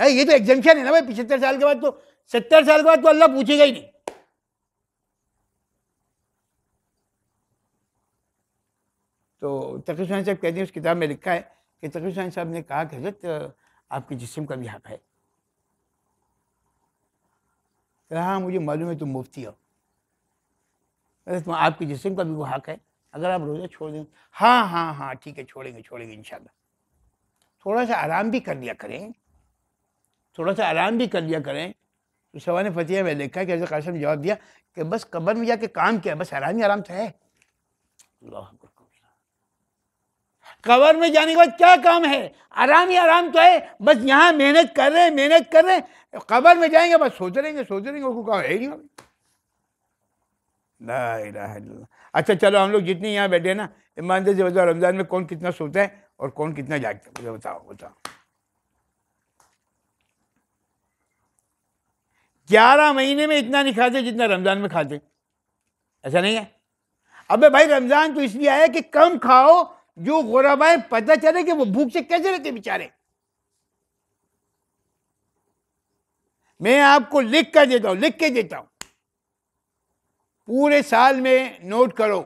यार ये तो एग्जेम्पन है ना भाई पिछहत्तर साल के बाद तो सत्तर साल के बाद तो अल्लाह पूछेगा ही नहीं तो तकरीर साहब कहते हैं उस किताब में लिखा है कि तकरीर साहब ने कहा कि हजरत आपके जिसम का भी हक है हाँ मुझे मालूम है तुम मुफ्ती हो तो आपके जिसम का भी वो हक है अगर आप रोज़ा छोड़ दें हाँ हाँ हाँ ठीक है छोड़ेंगे छोड़ेंगे इन थोड़ा सा आराम भी कर लिया करें थोड़ा सा आराम भी कर लिया करें तो शवा फतेह में लिखा कि कैसे ने जवाब दिया कि बस कब्र में जाके काम किया बस आराम ही आराम से है कबर में जाने के बाद क्या काम है आराम ही आराम तो है बस यहाँ मेहनत कर रहे हैं मेहनत कर रहे हैं कब्र में जाएंगे बस सोच रहेंगे सोच रहेंगे उसको काम है ही नहीं ना अच्छा चलो हम लोग जितने यहाँ बैठे हैं ना ईमानदारी से बताओ रमज़ान में कौन कितना सोता है और कौन कितना जागता है मुझे बताओ बताओ ग्यारह महीने में इतना नहीं खाते जितना रमज़ान में खाते ऐसा नहीं है अबे भाई रमज़ान तो इसलिए आया कि कम खाओ जो गोराबाई पता चले कि वो भूख से कैसे रहते बेचारे मैं आपको लिख कर देता हूँ लिख के देता हूँ पूरे साल में नोट करो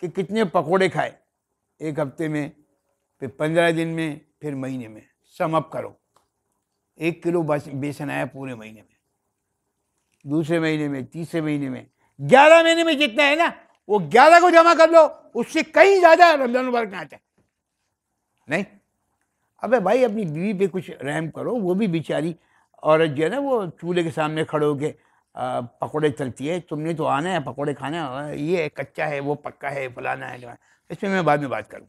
कि कितने पकोड़े खाए एक हफ्ते में फिर पंद्रह दिन में फिर महीने में सम अप करो एक किलो बेसन आया पूरे महीने में दूसरे महीने में तीसरे महीने में ग्यारह महीने में जितना है ना वो ग्यारह को जमा कर लो उससे कहीं ज़्यादा रमजान मुबारक में आता है नहीं अबे भाई अपनी बीवी पे कुछ रहम करो वो भी बेचारी औरत जो है ना वो चूल्हे के सामने खड़े होके पकौड़े तलती है तुमने तो आना है पकौड़े खाने है ये कच्चा है वो पक्का है फलाना है इसमें मैं बाद में बात करूँ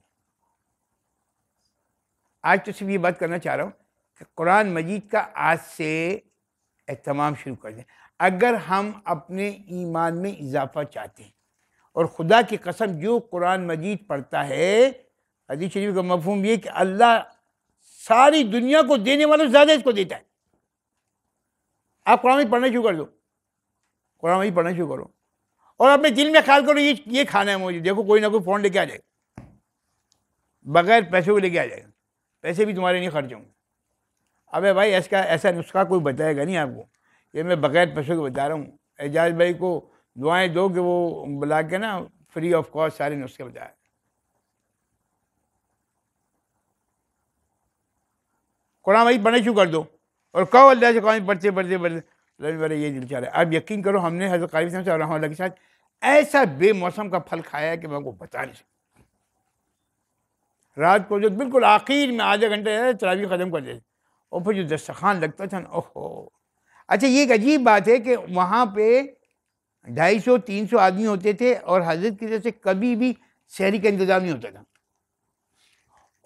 आज तो सिर्फ ये बात करना चाह रहा हूँ कि कुरान मजीद का आज से एहतमाम शुरू कर दें अगर हम अपने ईमान में इजाफा चाहते हैं और ख़ुदा की कसम जो कुरान मजीद पढ़ता है हदीस शरीफ का मफहम ये कि अल्लाह सारी दुनिया को देने वालों से ज़्यादा इसको देता है आप कुरान पढ़ना शुरू कर दो कुरान मजीद पढ़ना शुरू करो और अपने दिल में ख्याल करो ये ये खाना है मुझे देखो कोई ना कोई फ़ोन लेके आ जाएगा बगैर पैसों को लेके आ जाएगा पैसे भी तुम्हारे नहीं खर्च होंगे अबे भाई ऐसा ऐसा नुस्खा कोई बताएगा नहीं आपको ये मैं बग़ैर पैसों के बता रहा हूँ एजाज भाई को दुआएं दो कि वो बुला के ना फ्री ऑफ कॉस्ट सारे नुस्खे बताए कुरान भाई पढ़ने शुरू कर दो और कहो अल्लाह से कौन पढ़ते पढ़ते पढ़ते ये दिल चाह है अब यकीन करो हमने हजरत कारी साहब के साथ ऐसा बेमौसम का फल खाया है कि मैं आपको बता नहीं सकता रात को जो बिल्कुल आखिर में आधे घंटे तरावी ख़त्म कर दे और फिर जो दस्तखान लगता था ना ओहो अच्छा ये एक अजीब बात है कि वहाँ पे ढाई सौ तीन सौ आदमी होते थे और हजरत की तरफ से कभी भी शहरी का इंतज़ाम नहीं होता था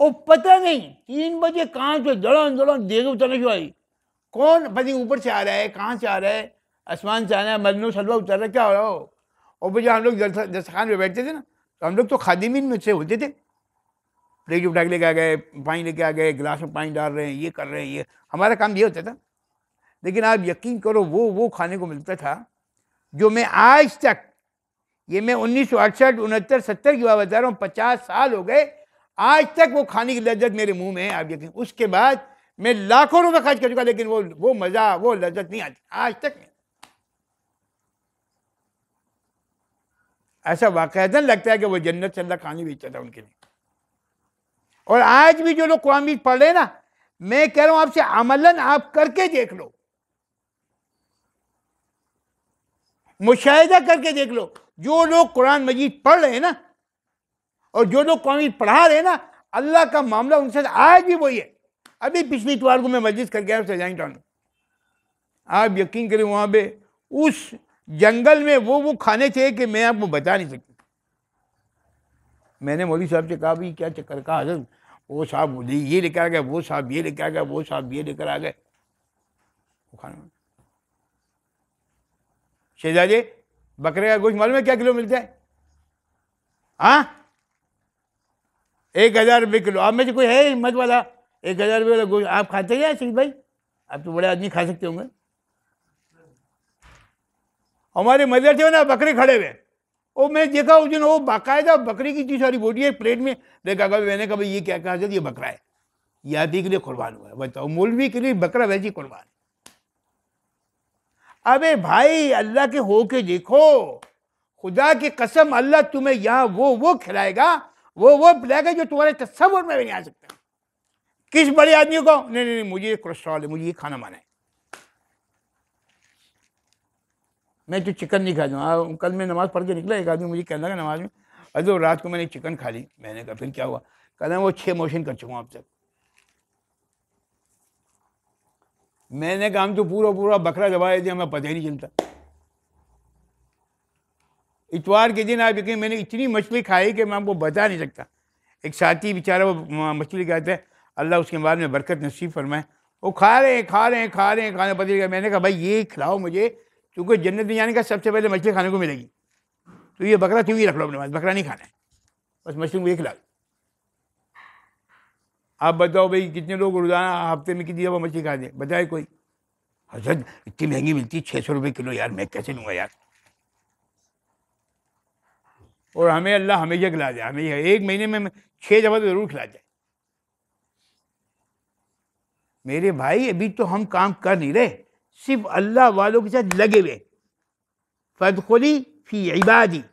और पता नहीं तीन बजे कहाँ से दड़ा दड़ा देखो उतरने क्यों आई कौन पति ऊपर से आ रहा है कहाँ से आ रहा है आसमान से आ रहा है मजनू सलवा उतर रहा क्या हो रहा हो और फिर हम लोग दस्तखान पर बैठते थे ना तो हम लोग तो खादिमिन में से होते थे प्लेट उठा के लेके आ गए पानी लेके आ गए गिलास में पानी डाल रहे हैं ये कर रहे हैं ये हमारा काम ये होता था लेकिन आप यकीन करो वो वो खाने को मिलता था जो मैं आज तक ये मैं उन्नीस सौ अड़सठ उनहत्तर सत्तर की बात बता रहा हूँ पचास साल हो गए आज तक वो खाने की लज्जत मेरे मुंह में है आप यकीन उसके बाद मैं लाखों रुपए खर्च कर चुका लेकिन वो वो मज़ा वो लज्जत नहीं आती आज तक नहीं ऐसा वाक़ता तो लगता है कि वो जन्नत से अल्लाह खाने बेचता था उनके लिए और आज भी जो लोग कुरान पढ़ रहे हैं ना मैं कह रहा हूँ आपसे अमलन आप करके देख लो मुशाह करके देख लो जो लोग कुरान मजीद पढ़ रहे हैं ना और जो लोग कुरान पढ़ा रहे हैं ना अल्लाह का मामला उनसे आज भी वही है अभी पिछली इतवार को मैं मस्जिद करके आया सजाई टाउन आप यकीन करें वहाँ पे उस जंगल में वो वो खाने थे कि मैं आपको बता नहीं सकती मैंने मोदी साहब से कहा भाई क्या चक्कर कहा हजर वो साहब ये लेकर आ गए वो साहब ये लेकर आ गए वो साहब ये लेकर आ गए खाना शहजादे बकरे का गोश्त मालूम है क्या किलो मिलता है हाँ एक हज़ार रुपये किलो आप में से कोई है हिम्मत वाला एक हज़ार रुपये वाला गोश्त आप खाते हैं आशीष भाई आप तो बड़े आदमी खा सकते होंगे हमारे मजर थे ना बकरे खड़े हुए वो मैं देखा उस दिन वो बाकायदा बकरी की इतनी सारी बोटी है प्लेट में देखा कभी मैंने कहा भाई ये क्या कहा ये बकरा है ये के लिए कुर्बान हुआ है बताओ मौलवी के लिए बकरा वैसी कुर्बान है अबे भाई अल्लाह के हो के देखो खुदा की कसम अल्लाह तुम्हें यहाँ वो वो खिलाएगा वो वो पिलाएगा जो तुम्हारे तस्वर में भी नहीं आ सकता किस बड़े आदमी को नहीं नहीं नहीं मुझे कोलेस्ट्रॉल है मुझे ये खाना माना है मैं तो चिकन नहीं खाता हूँ हाँ, कल मैं नमाज़ पढ़ के निकला एक आदमी मुझे कहना लगा नमाज में अरे रात को मैंने चिकन खा ली मैंने कहा फिर क्या हुआ कहना वो छः मोशन कर चुका हूँ अब तक मैंने काम तो पूरा पूरा बकरा दबा दिया हमें पता ही नहीं चलता इतवार के दिन आप यकीन मैंने इतनी मछली खाई कि मैं आपको बता नहीं सकता एक साथी बेचारा वो मछली कहते हैं अल्लाह उसके बाद में बरकत नसीब फरमाए वो खा रहे हैं खा रहे हैं खा रहे हैं खाने पता लगा मैंने कहा भाई ये खिलाओ मुझे क्योंकि जन्नत में जाने का सबसे पहले मछली खाने को मिलेगी तो ये बकरा क्यों ही रख लो अपने पास बकरा नहीं खाना है बस मछली मुझे खिला दो आप बताओ भाई कितने लोग रोजाना हफ्ते में कितनी दफ़ा मछली खाते हैं बताए कोई हजरत इतनी महंगी मिलती है छः सौ रुपये किलो यार मैं कैसे लूँगा यार और हमें अल्लाह हमेशा खिला जाए हमेशा एक महीने में छः दफ़ा तो ज़रूर खिला जाए मेरे भाई अभी तो हम काम कर नहीं रहे सिर्फ अल्लाह वालों के साथ लगे हुए फतखली फी इबादी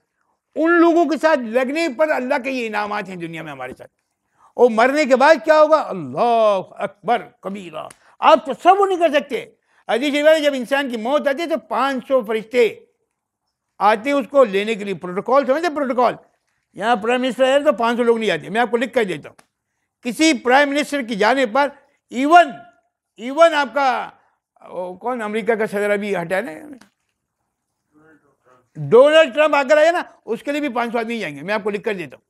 उन लोगों के साथ लगने पर अल्लाह के ये इनामत हैं दुनिया में हमारे साथ और मरने के बाद क्या होगा अल्लाह अकबर कबीरा आप तो सब वो नहीं कर सकते अजीज जब इंसान की मौत आती है तो 500 फरिश्ते आते हैं उसको लेने के लिए प्रोटोकॉल समझते प्रोटोकॉल यहाँ प्राइम मिनिस्टर आया तो 500 लोग नहीं आते मैं आपको लिख कर देता हूँ किसी प्राइम मिनिस्टर की जाने पर इवन इवन आपका ओ, कौन अमेरिका का सदर अभी हटाया डोनाल्ड ट्रंप आकर आया ना उसके लिए भी सौ आदमी जाएंगे मैं आपको लिख कर देता हूँ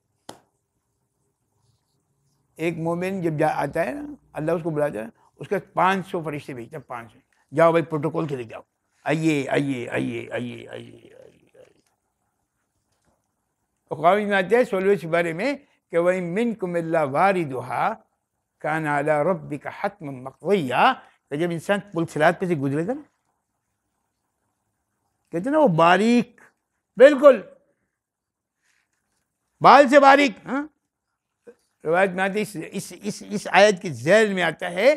एक मोमिन जब जा आता है ना अल्लाह उसको बुलाता है उसके पाँच सौ फरिश्ते भेजते हैं पाँच सौ जाओ भाई प्रोटोकॉल के लिए जाओ आइए आइए आइए आइए आइए आइए में आते हैं सोलवे बारे में कि वही मिन कुमिल्ला वारी दुहा का नाला रब का हतम मकवैया कि जब इंसान पुल सलाद पे से गुजरेगा ना कहते ना वो बारीक बिल्कुल बाल से बारीक हाँ रवायत में आती इस इस इस, इस आयत के जैल में आता है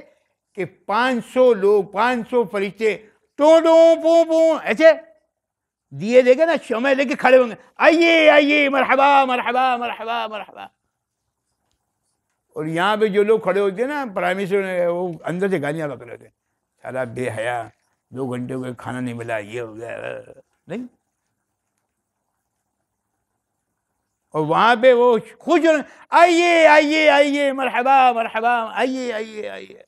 कि 500 लोग 500 फरिश्ते तो ऐसे दिए देखे ना शमे लेके खड़े होंगे आइए आइए मरहबा मरहबा मरहबा मरहबा और यहाँ पे जो लोग खड़े होते हैं ना प्राइम मिनिस्टर वो अंदर से गालियाँ पकड़े होते हैं सारा बेहया दो घंटे हो गए खाना नहीं मिला ये हो गया नहीं और वहाँ पे वो खुश आइए आइए आइए मरहबा मरहबा आइए आइए आइए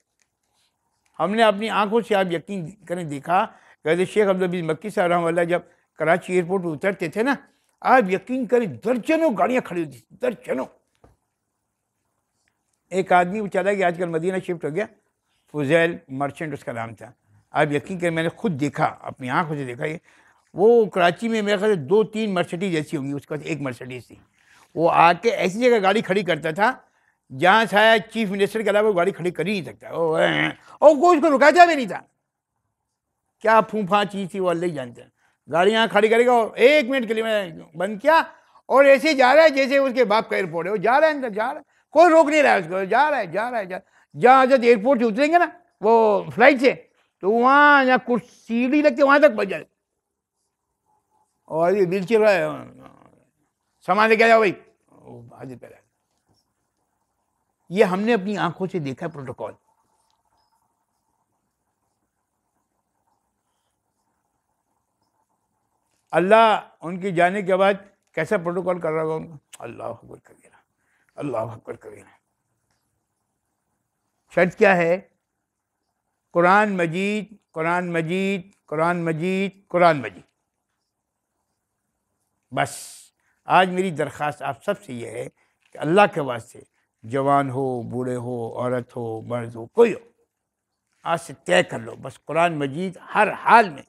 हमने अपनी आंखों से आप यकीन करें देखा कहते शेख अब्दुल मक्की साहब वाला जब कराची एयरपोर्ट पर उतरते थे ना आप यकीन करें दर्जनों गाड़ियाँ खड़ी होती थी दर्जनों एक आदमी वो चला गया आजकल मदीना शिफ्ट हो गया फुजैल मर्चेंट उसका नाम था आप यकीन करें मैंने खुद देखा अपनी आंखों से देखा ये वो कराची में मेरे ख्याल दो तीन मर्सिडीज ऐसी होंगी उसके पास एक मर्सिडीज थी वो आके ऐसी जगह गाड़ी खड़ी करता था जहाँ शायद चीफ मिनिस्टर के अलावा गाड़ी खड़ी कर ही नहीं सकता ओ और कोई उसको रुका जा भी नहीं था क्या फूफा चीज़ थी वो अल्लाह जानते हैं गाड़ी यहाँ खड़ी करेगा और एक मिनट के लिए मैंने बंद किया और ऐसे जा रहा है जैसे उसके बाप का एयरपोर्ट है वो जा रहा है अंदर जा रहा है कोई रोक नहीं रहा है उसको जा रहा है जा रहा है जहाँ जब एयरपोर्ट से उतरेंगे ना वो फ्लाइट से तो वहाँ यहाँ कुर्सी सीढ़ी लगती है वहाँ तक पहुँच जाए और ये बीच की सामान लेके जाओ भाई हाजिर ये हमने अपनी आंखों से देखा है प्रोटोकॉल अल्लाह उनके जाने के बाद कैसा प्रोटोकॉल कर रहा होगा उनका अल्लाह अकबर कबीरा अल्लाह अकबर कबीरा शर्त क्या है कुरान मजीद कुरान मजीद कुरान मजीद कुरान मजीद बस आज मेरी दरख्वास्त आप सब से यह है कि अल्लाह के वास्ते जवान हो बूढ़े हो औरत हो मर्द हो कोई हो आज से तय कर लो बस कुरान मजीद हर हाल में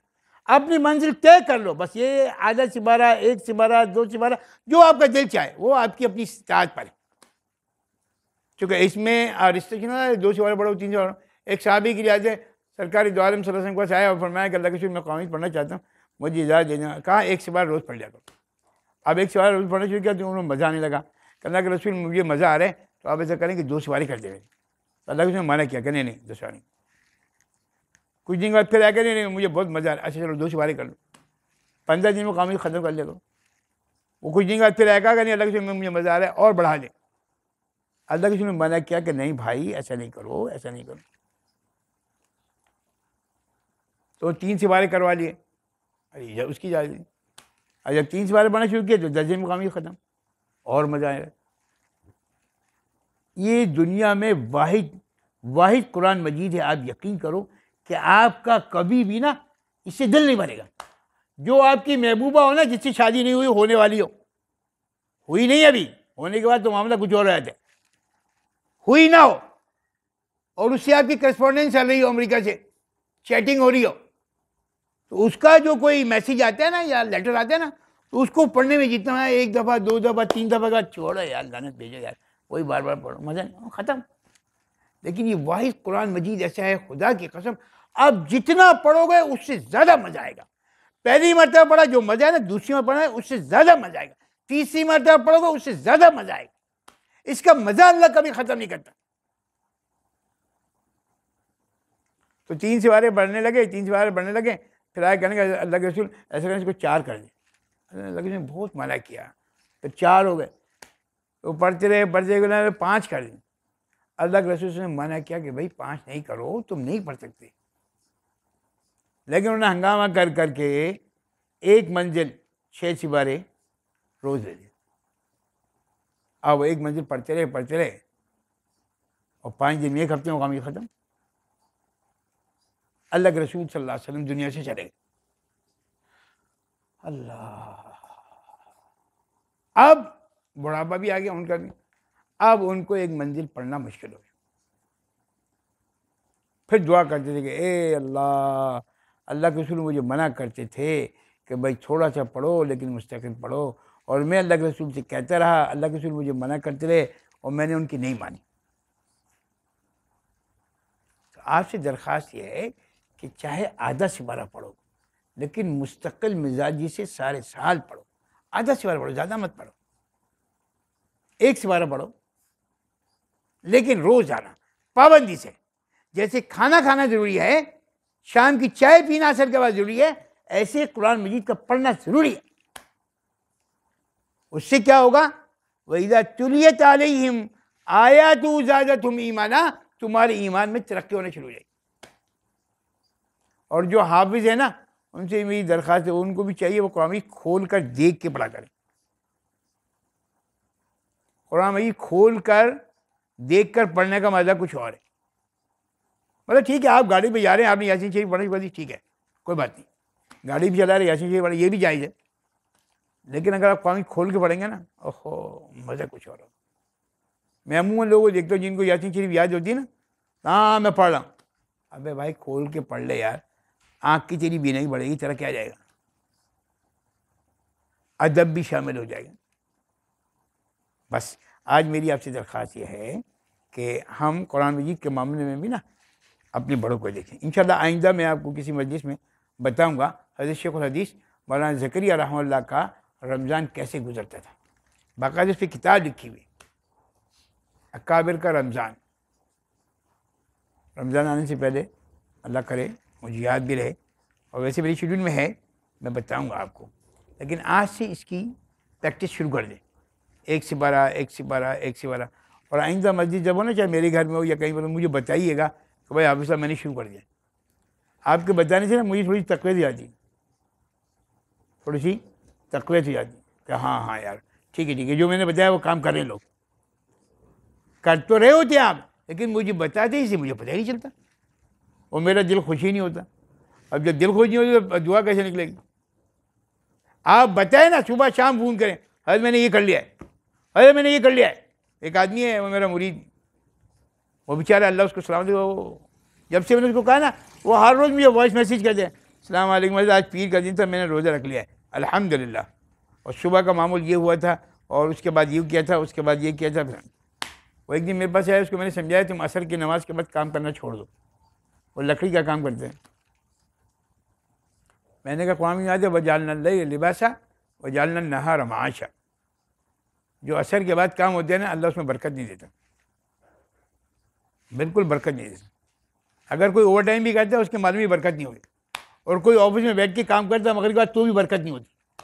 अपनी मंजिल तय कर लो बस ये आधा सिपारा एक सिपारा दो सिपारा जो आपका दिल चाहे वो आपकी अपनी शिकायत पर है क्योंकि इसमें रिस्ट्रिक्शन दो सिपारा बड़ा तीन सौ एक सहाबी की रियाज है सरकारी द्वारा में सल्लम को आया और फरमाया कि अल्लाह के मैं कौमी पढ़ना चाहता हूँ मुझे इजाज़त देना कहा एक सिपारा रोज़ पढ़ लिया करो अब एक सवारी रोज पढ़ना शुरू किया तो उन्होंने मज़ा आने लगा कहना कि रसूल मुझे मज़ा आ रहा है तो आप ऐसा करें कि दो सवारी कर देंगे तो अल्लाह के उसने मना किया कि नहीं नहीं दो सवारी कुछ दिन के बाद फिर आया नहीं नहीं मुझे बहुत मज़ा आ रहा है अच्छा चलो दो सवारी कर लो पंद्रह दिन में काम ख़त्म कर ले करो वो कुछ दिन के बाद फिर आएगा कि नहीं अल्लाह में मुझे मज़ा आ रहा है और बढ़ा दें अल्लाह के ने मना किया कि नहीं भाई ऐसा नहीं करो ऐसा नहीं करो तो तीन सिवारे करवा लिए अरे उसकी जा रही और जब तीन सवाल पढ़ना शुरू किया तो दर्जे मुकामी ख़त्म और मज़ा आएगा ये दुनिया में वाहिद वाहिद कुरान मजीद है आप यकीन करो कि आपका कभी भी ना इससे दिल नहीं भरेगा जो आपकी महबूबा हो ना जिससे शादी नहीं हुई होने वाली हो हुई नहीं अभी होने के बाद तो मामला कुछ और रहता है हुई ना हो और उससे आपकी करस्पॉन्डेंस चल रही हो अमेरिका से चैटिंग हो रही हो तो उसका जो कोई मैसेज आता है ना या लेटर आता है ना तो उसको पढ़ने में जितना है एक दफ़ा दो दफ़ा तीन दफ़ा का छोड़ो यार लानत भेजो यार वही बार बार पढ़ो मज़ा नहीं ख़त्म लेकिन ये वाहिद कुरान मजीद ऐसा है खुदा की कसम अब जितना पढ़ोगे उससे ज़्यादा मज़ा आएगा पहली मरतबा पढ़ा जो मज़ा है ना दूसरी बार पढ़ा है उससे ज़्यादा मज़ा आएगा तीसरी मरतबा पढ़ोगे उससे ज़्यादा मज़ा आएगा इसका मज़ा अल्लाह कभी ख़त्म नहीं करता तो तीन सिवारे बढ़ने लगे तीन सिवारे बढ़ने लगे फिर आया कहने का अल्लाह के रसूल ऐसे करने इसको चार कर दें अल्लाह के बहुत मना किया तो चार हो गए तो पढ़ते रहे पढ़ते रहे पाँच कर दें अल्लाह के रसूल ने मना किया कि भाई पाँच नहीं करो तुम नहीं पढ़ सकते लेकिन उन्होंने हंगामा कर करके एक मंजिल छः सिपारे रोज़ ले लिए अब एक मंजिल पढ़ते रहे पढ़ते रहे और पाँच दिन में एक हफ्ते में मुकामी ख़त्म अल्लाह के रसूल सल्लल्लाहु अलैहि वसल्लम दुनिया से चले गए अल्लाह अब बुढ़ापा भी आ गया उनका भी अब उनको एक मंजिल पढ़ना मुश्किल हो गया फिर दुआ करते थे कि ए अल्लाह अल्लाह के रसूल मुझे मना करते थे कि भाई थोड़ा सा पढ़ो लेकिन मुस्तकिल पढ़ो और मैं अल्लाह के रसूल से कहता रहा अल्लाह के रसूल मुझे मना करते रहे और मैंने उनकी नहीं मानी तो आपसे दरख्वास्त यह है कि चाहे आधा सिपारा पढ़ो लेकिन मुस्तकिल मिजाजी से सारे साल पढ़ो आधा सिपारा पढ़ो ज़्यादा मत पढ़ो एक सिपारा पढ़ो लेकिन रोज आना पाबंदी से जैसे खाना खाना ज़रूरी है शाम की चाय पीना असर के बाद ज़रूरी है ऐसे कुरान मजीद का पढ़ना ज़रूरी है उससे क्या होगा वहीदा तुलियत आलिम आया तो ज़्यादा तुम ईमाना तुम्हारे ईमान में तरक्की होना शुरू हो जाएगी और जो हाफिज़ है ना उनसे मेरी दरख्वास्त है उनको भी चाहिए वो कुरान मजीद खोल कर देख के पढ़ा करें कुरान मजीद खोल कर देख कर पढ़ने का मज़ा कुछ और है मतलब ठीक है आप गाड़ी पे जा रहे हैं आपने यासीन शरीफ पढ़ी पढ़ी ठीक है कोई बात नहीं गाड़ी भी चला रहे यासीन शरीफ पढ़ा ये भी जायज़ है लेकिन अगर आप कुरान खोल के पढ़ेंगे ना ओहो मज़ा कुछ और होगा मैं अमूमन लोगों को देखता हूँ जिनको यासीन शरीफ याद होती है ना हाँ मैं पढ़ रहा हूँ अबे भाई खोल के पढ़ ले यार आँख की तेरी बीना नहीं बढ़ेगी तेरा क्या जाएगा अदब भी शामिल हो जाएगा बस आज मेरी आपसे दरख्वास्त यह है कि हम कुरान मजीद के मामले में भी ना अपने बड़ों को देखें इन आइंदा मैं आपको किसी मजलिस में बताऊँगा हजरत शेख हदीस मौलाना जकरिया रहमल्ला का रमज़ान कैसे गुजरता था बाकायदा पे किताब लिखी हुई अकाबिर का रमज़ान रमज़ान आने से पहले अल्लाह करे मुझे याद भी रहे और वैसे मेरे शेड्यूल में है मैं बताऊँगा आपको लेकिन आज से इसकी प्रैक्टिस शुरू कर दें एक से बारह एक से बारह एक से बारह और आइंदा मस्जिद जब हो ना चाहे मेरे घर में हो या कहीं पर मुझे बताइएगा कि भाई हाफि साहब मैंने शुरू कर दिया आपके बताने से ना मुझे थोड़ी तकवीत हो जाती थोड़ी सी तकवीत हो जाती कि हाँ हाँ यार ठीक है ठीक है जो मैंने बताया वो काम कर रहे लोग कर तो रहे होते आप लेकिन मुझे बताते ही मुझे पता ही नहीं चलता और मेरा दिल खुशी नहीं होता अब जब दिल खुश नहीं होती तो दुआ कैसे निकलेगी आप बताए ना सुबह शाम फ़ोन करें अरे मैंने ये कर लिया है अरे मैंने ये कर लिया है एक आदमी है वो मेरा मुरीद वो बेचारा अल्लाह उसको सलाम दे जब से मैंने उसको कहा ना वो हर रोज़ मुझे वॉइस मैसेज करते हैं सलाम आज पीर का दिन था मैंने रोज़ा रख लिया है अल्हम्दुलिल्लाह और सुबह का मामूल ये हुआ था और उसके बाद ये किया था उसके बाद ये किया था वो एक दिन मेरे पास आया उसको मैंने समझाया तुम असर की नमाज़ के बाद काम करना छोड़ दो वो लकड़ी का काम करते हैं मैंने कहा कुरान याद है वह जालना लिबासा व जालन नहार माशा जो असर के बाद काम होते हैं ना अल्लाह उसमें बरकत नहीं देता बिल्कुल बरकत नहीं देता अगर कोई ओवर टाइम भी करता है उसके माल में बरकत नहीं होती और कोई ऑफिस में बैठ के काम करता है मगर के बाद तो भी बरकत नहीं होती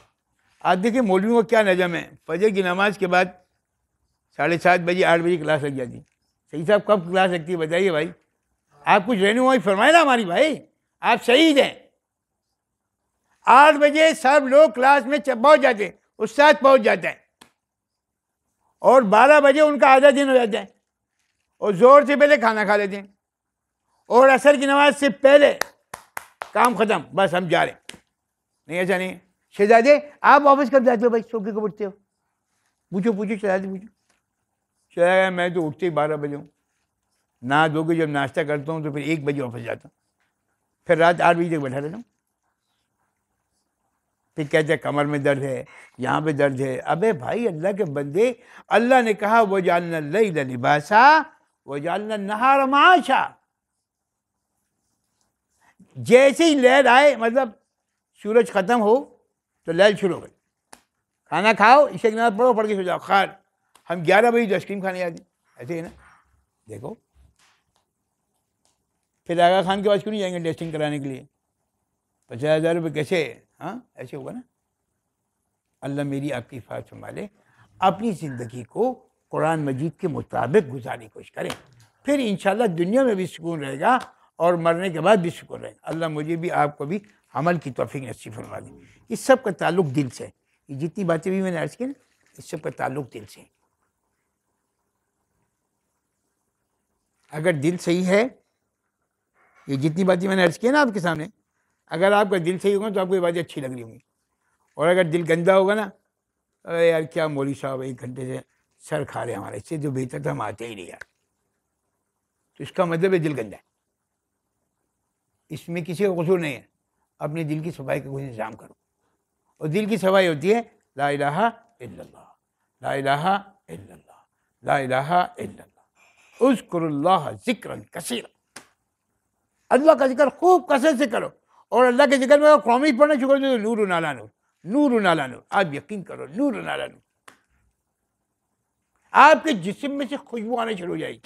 आज देखिए मौलवियों का क्या नजम है फजर की नमाज के बाद साढ़े सात बजे आठ बजे क्लास लग जाती सही साहब कब क्लास लगती है बताइए भाई आप कुछ रहनुमाई फरमाए ना हमारी भाई आप सही हैं आठ बजे सब लोग क्लास में पहुँच जाते हैं उस्ताद पहुँच जाते हैं और बारह बजे उनका आधा दिन हो जाता है और ज़ोर से पहले खाना खा लेते हैं और असर की नमाज से पहले काम ख़त्म बस हम जा रहे नहीं ऐसा नहीं शहजादे आप वापस कब जाते हो भाई चौकी को कब उठते हो पूछो पूछो शहजादे पूछो शहजादा मैं तो उठते ही बारह बजे हूँ ना के जब नाश्ता करता हूँ तो फिर एक बजे ऑफिस जाता हूँ फिर रात आठ बजे तक बैठा रहता हूँ फिर कहते हैं कमर में दर्द है यहाँ पे दर्द है अबे भाई अल्लाह के बंदे अल्लाह ने कहा वो जानना लई लिबासा वो जानना नहार माशा जैसे ही लहर आए मतलब सूरज ख़त्म हो तो लहर शुरू हो गई खाना खाओ इसे पढ़ो पढ़ के सो जाओ खान हम ग्यारह बजे आइसक्रीम तो खाने जाते ऐसे ही ना देखो फिर आगा खान के पास क्यों नहीं जाएंगे टेस्टिंग कराने के लिए पचास हज़ार रुपये कैसे हाँ ऐसे होगा ना अल्लाह मेरी आपकी हिफाजत संभाले अपनी ज़िंदगी को कुरान मजीद के मुताबिक गुजारने की कोशिश करें फिर इन दुनिया में भी सुकून रहेगा और मरने के बाद भी सुकून रहेगा अल्लाह मुझे भी आपको भी अमल की तोफ़ी नसीब फरमा दी इस सब का ताल्लुक दिल से ये जितनी बातें भी मैंने अर्ज की ना इस सब का ताल्लुक दिल से अगर दिल सही है ये जितनी बातें मैंने अर्ज़ की ना आपके सामने अगर आपका दिल सही होगा तो आपको ये बातें अच्छी लग रही होंगी और अगर दिल गंदा होगा ना अरे यार क्या मोदी साहब एक घंटे से सर खा रहे हमारे इससे जो बेहतर था तो हम आते ही नहीं यार तो इसका मतलब है दिल गंदा है इसमें किसी का कसूर नहीं है अपने दिल की सफाई का कुछ इंतजाम करो और दिल की सफाई होती है ला इलाहा इल्लल्लाह ला इलाहा इल्लल्लाह ला इलाहा इल्लल्लाह उस्कुरुल्लाह जिक्रन कसीरा अल्लाह का जिक्र खूब कसर से करो और अल्लाह के जिक्र में कौमी पढ़ना शुक्र तो नूर नाला नूर नूर नाला नूर आप यकीन करो नूर नाला नूर आपके जिसम में से खुशबू आना शुरू हो जाएगी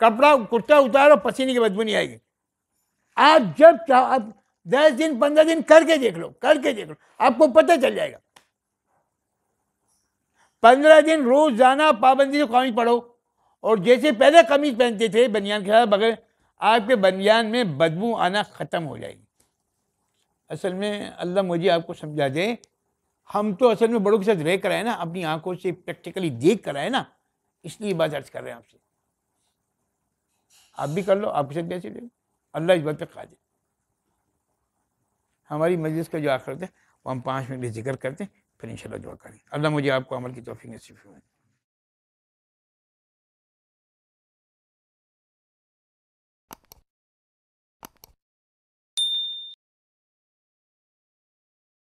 कपड़ा कुर्ता उतारो पसीने की बदबू नहीं आएगी आप जब चाहो आप दस दिन पंद्रह दिन करके देख लो करके देख लो आपको पता चल जाएगा पंद्रह दिन रोज जाना पाबंदी से कमीज पढ़ो और जैसे पहले कमीज पहनते थे बनियान के साथ बगैर आपके बनियान में बदबू आना ख़त्म हो जाएगी असल में अल्लाह मुझे आपको समझा दे हम तो असल में बड़ों के साथ रह कर आए ना अपनी आंखों से प्रैक्टिकली देख कर आए ना इसलिए बात अर्ज कर रहे हैं आपसे आप भी कर लो आपके साथ कैसे लेंगे अल्लाह इस बात पर खा दे हमारी मजलिस का जो आखिरत है वो हम पाँच मिनट जिक्र करते हैं फिर इन दुआ करें अल्लाह मुझे आपको अमल की तोफ़ी नसीब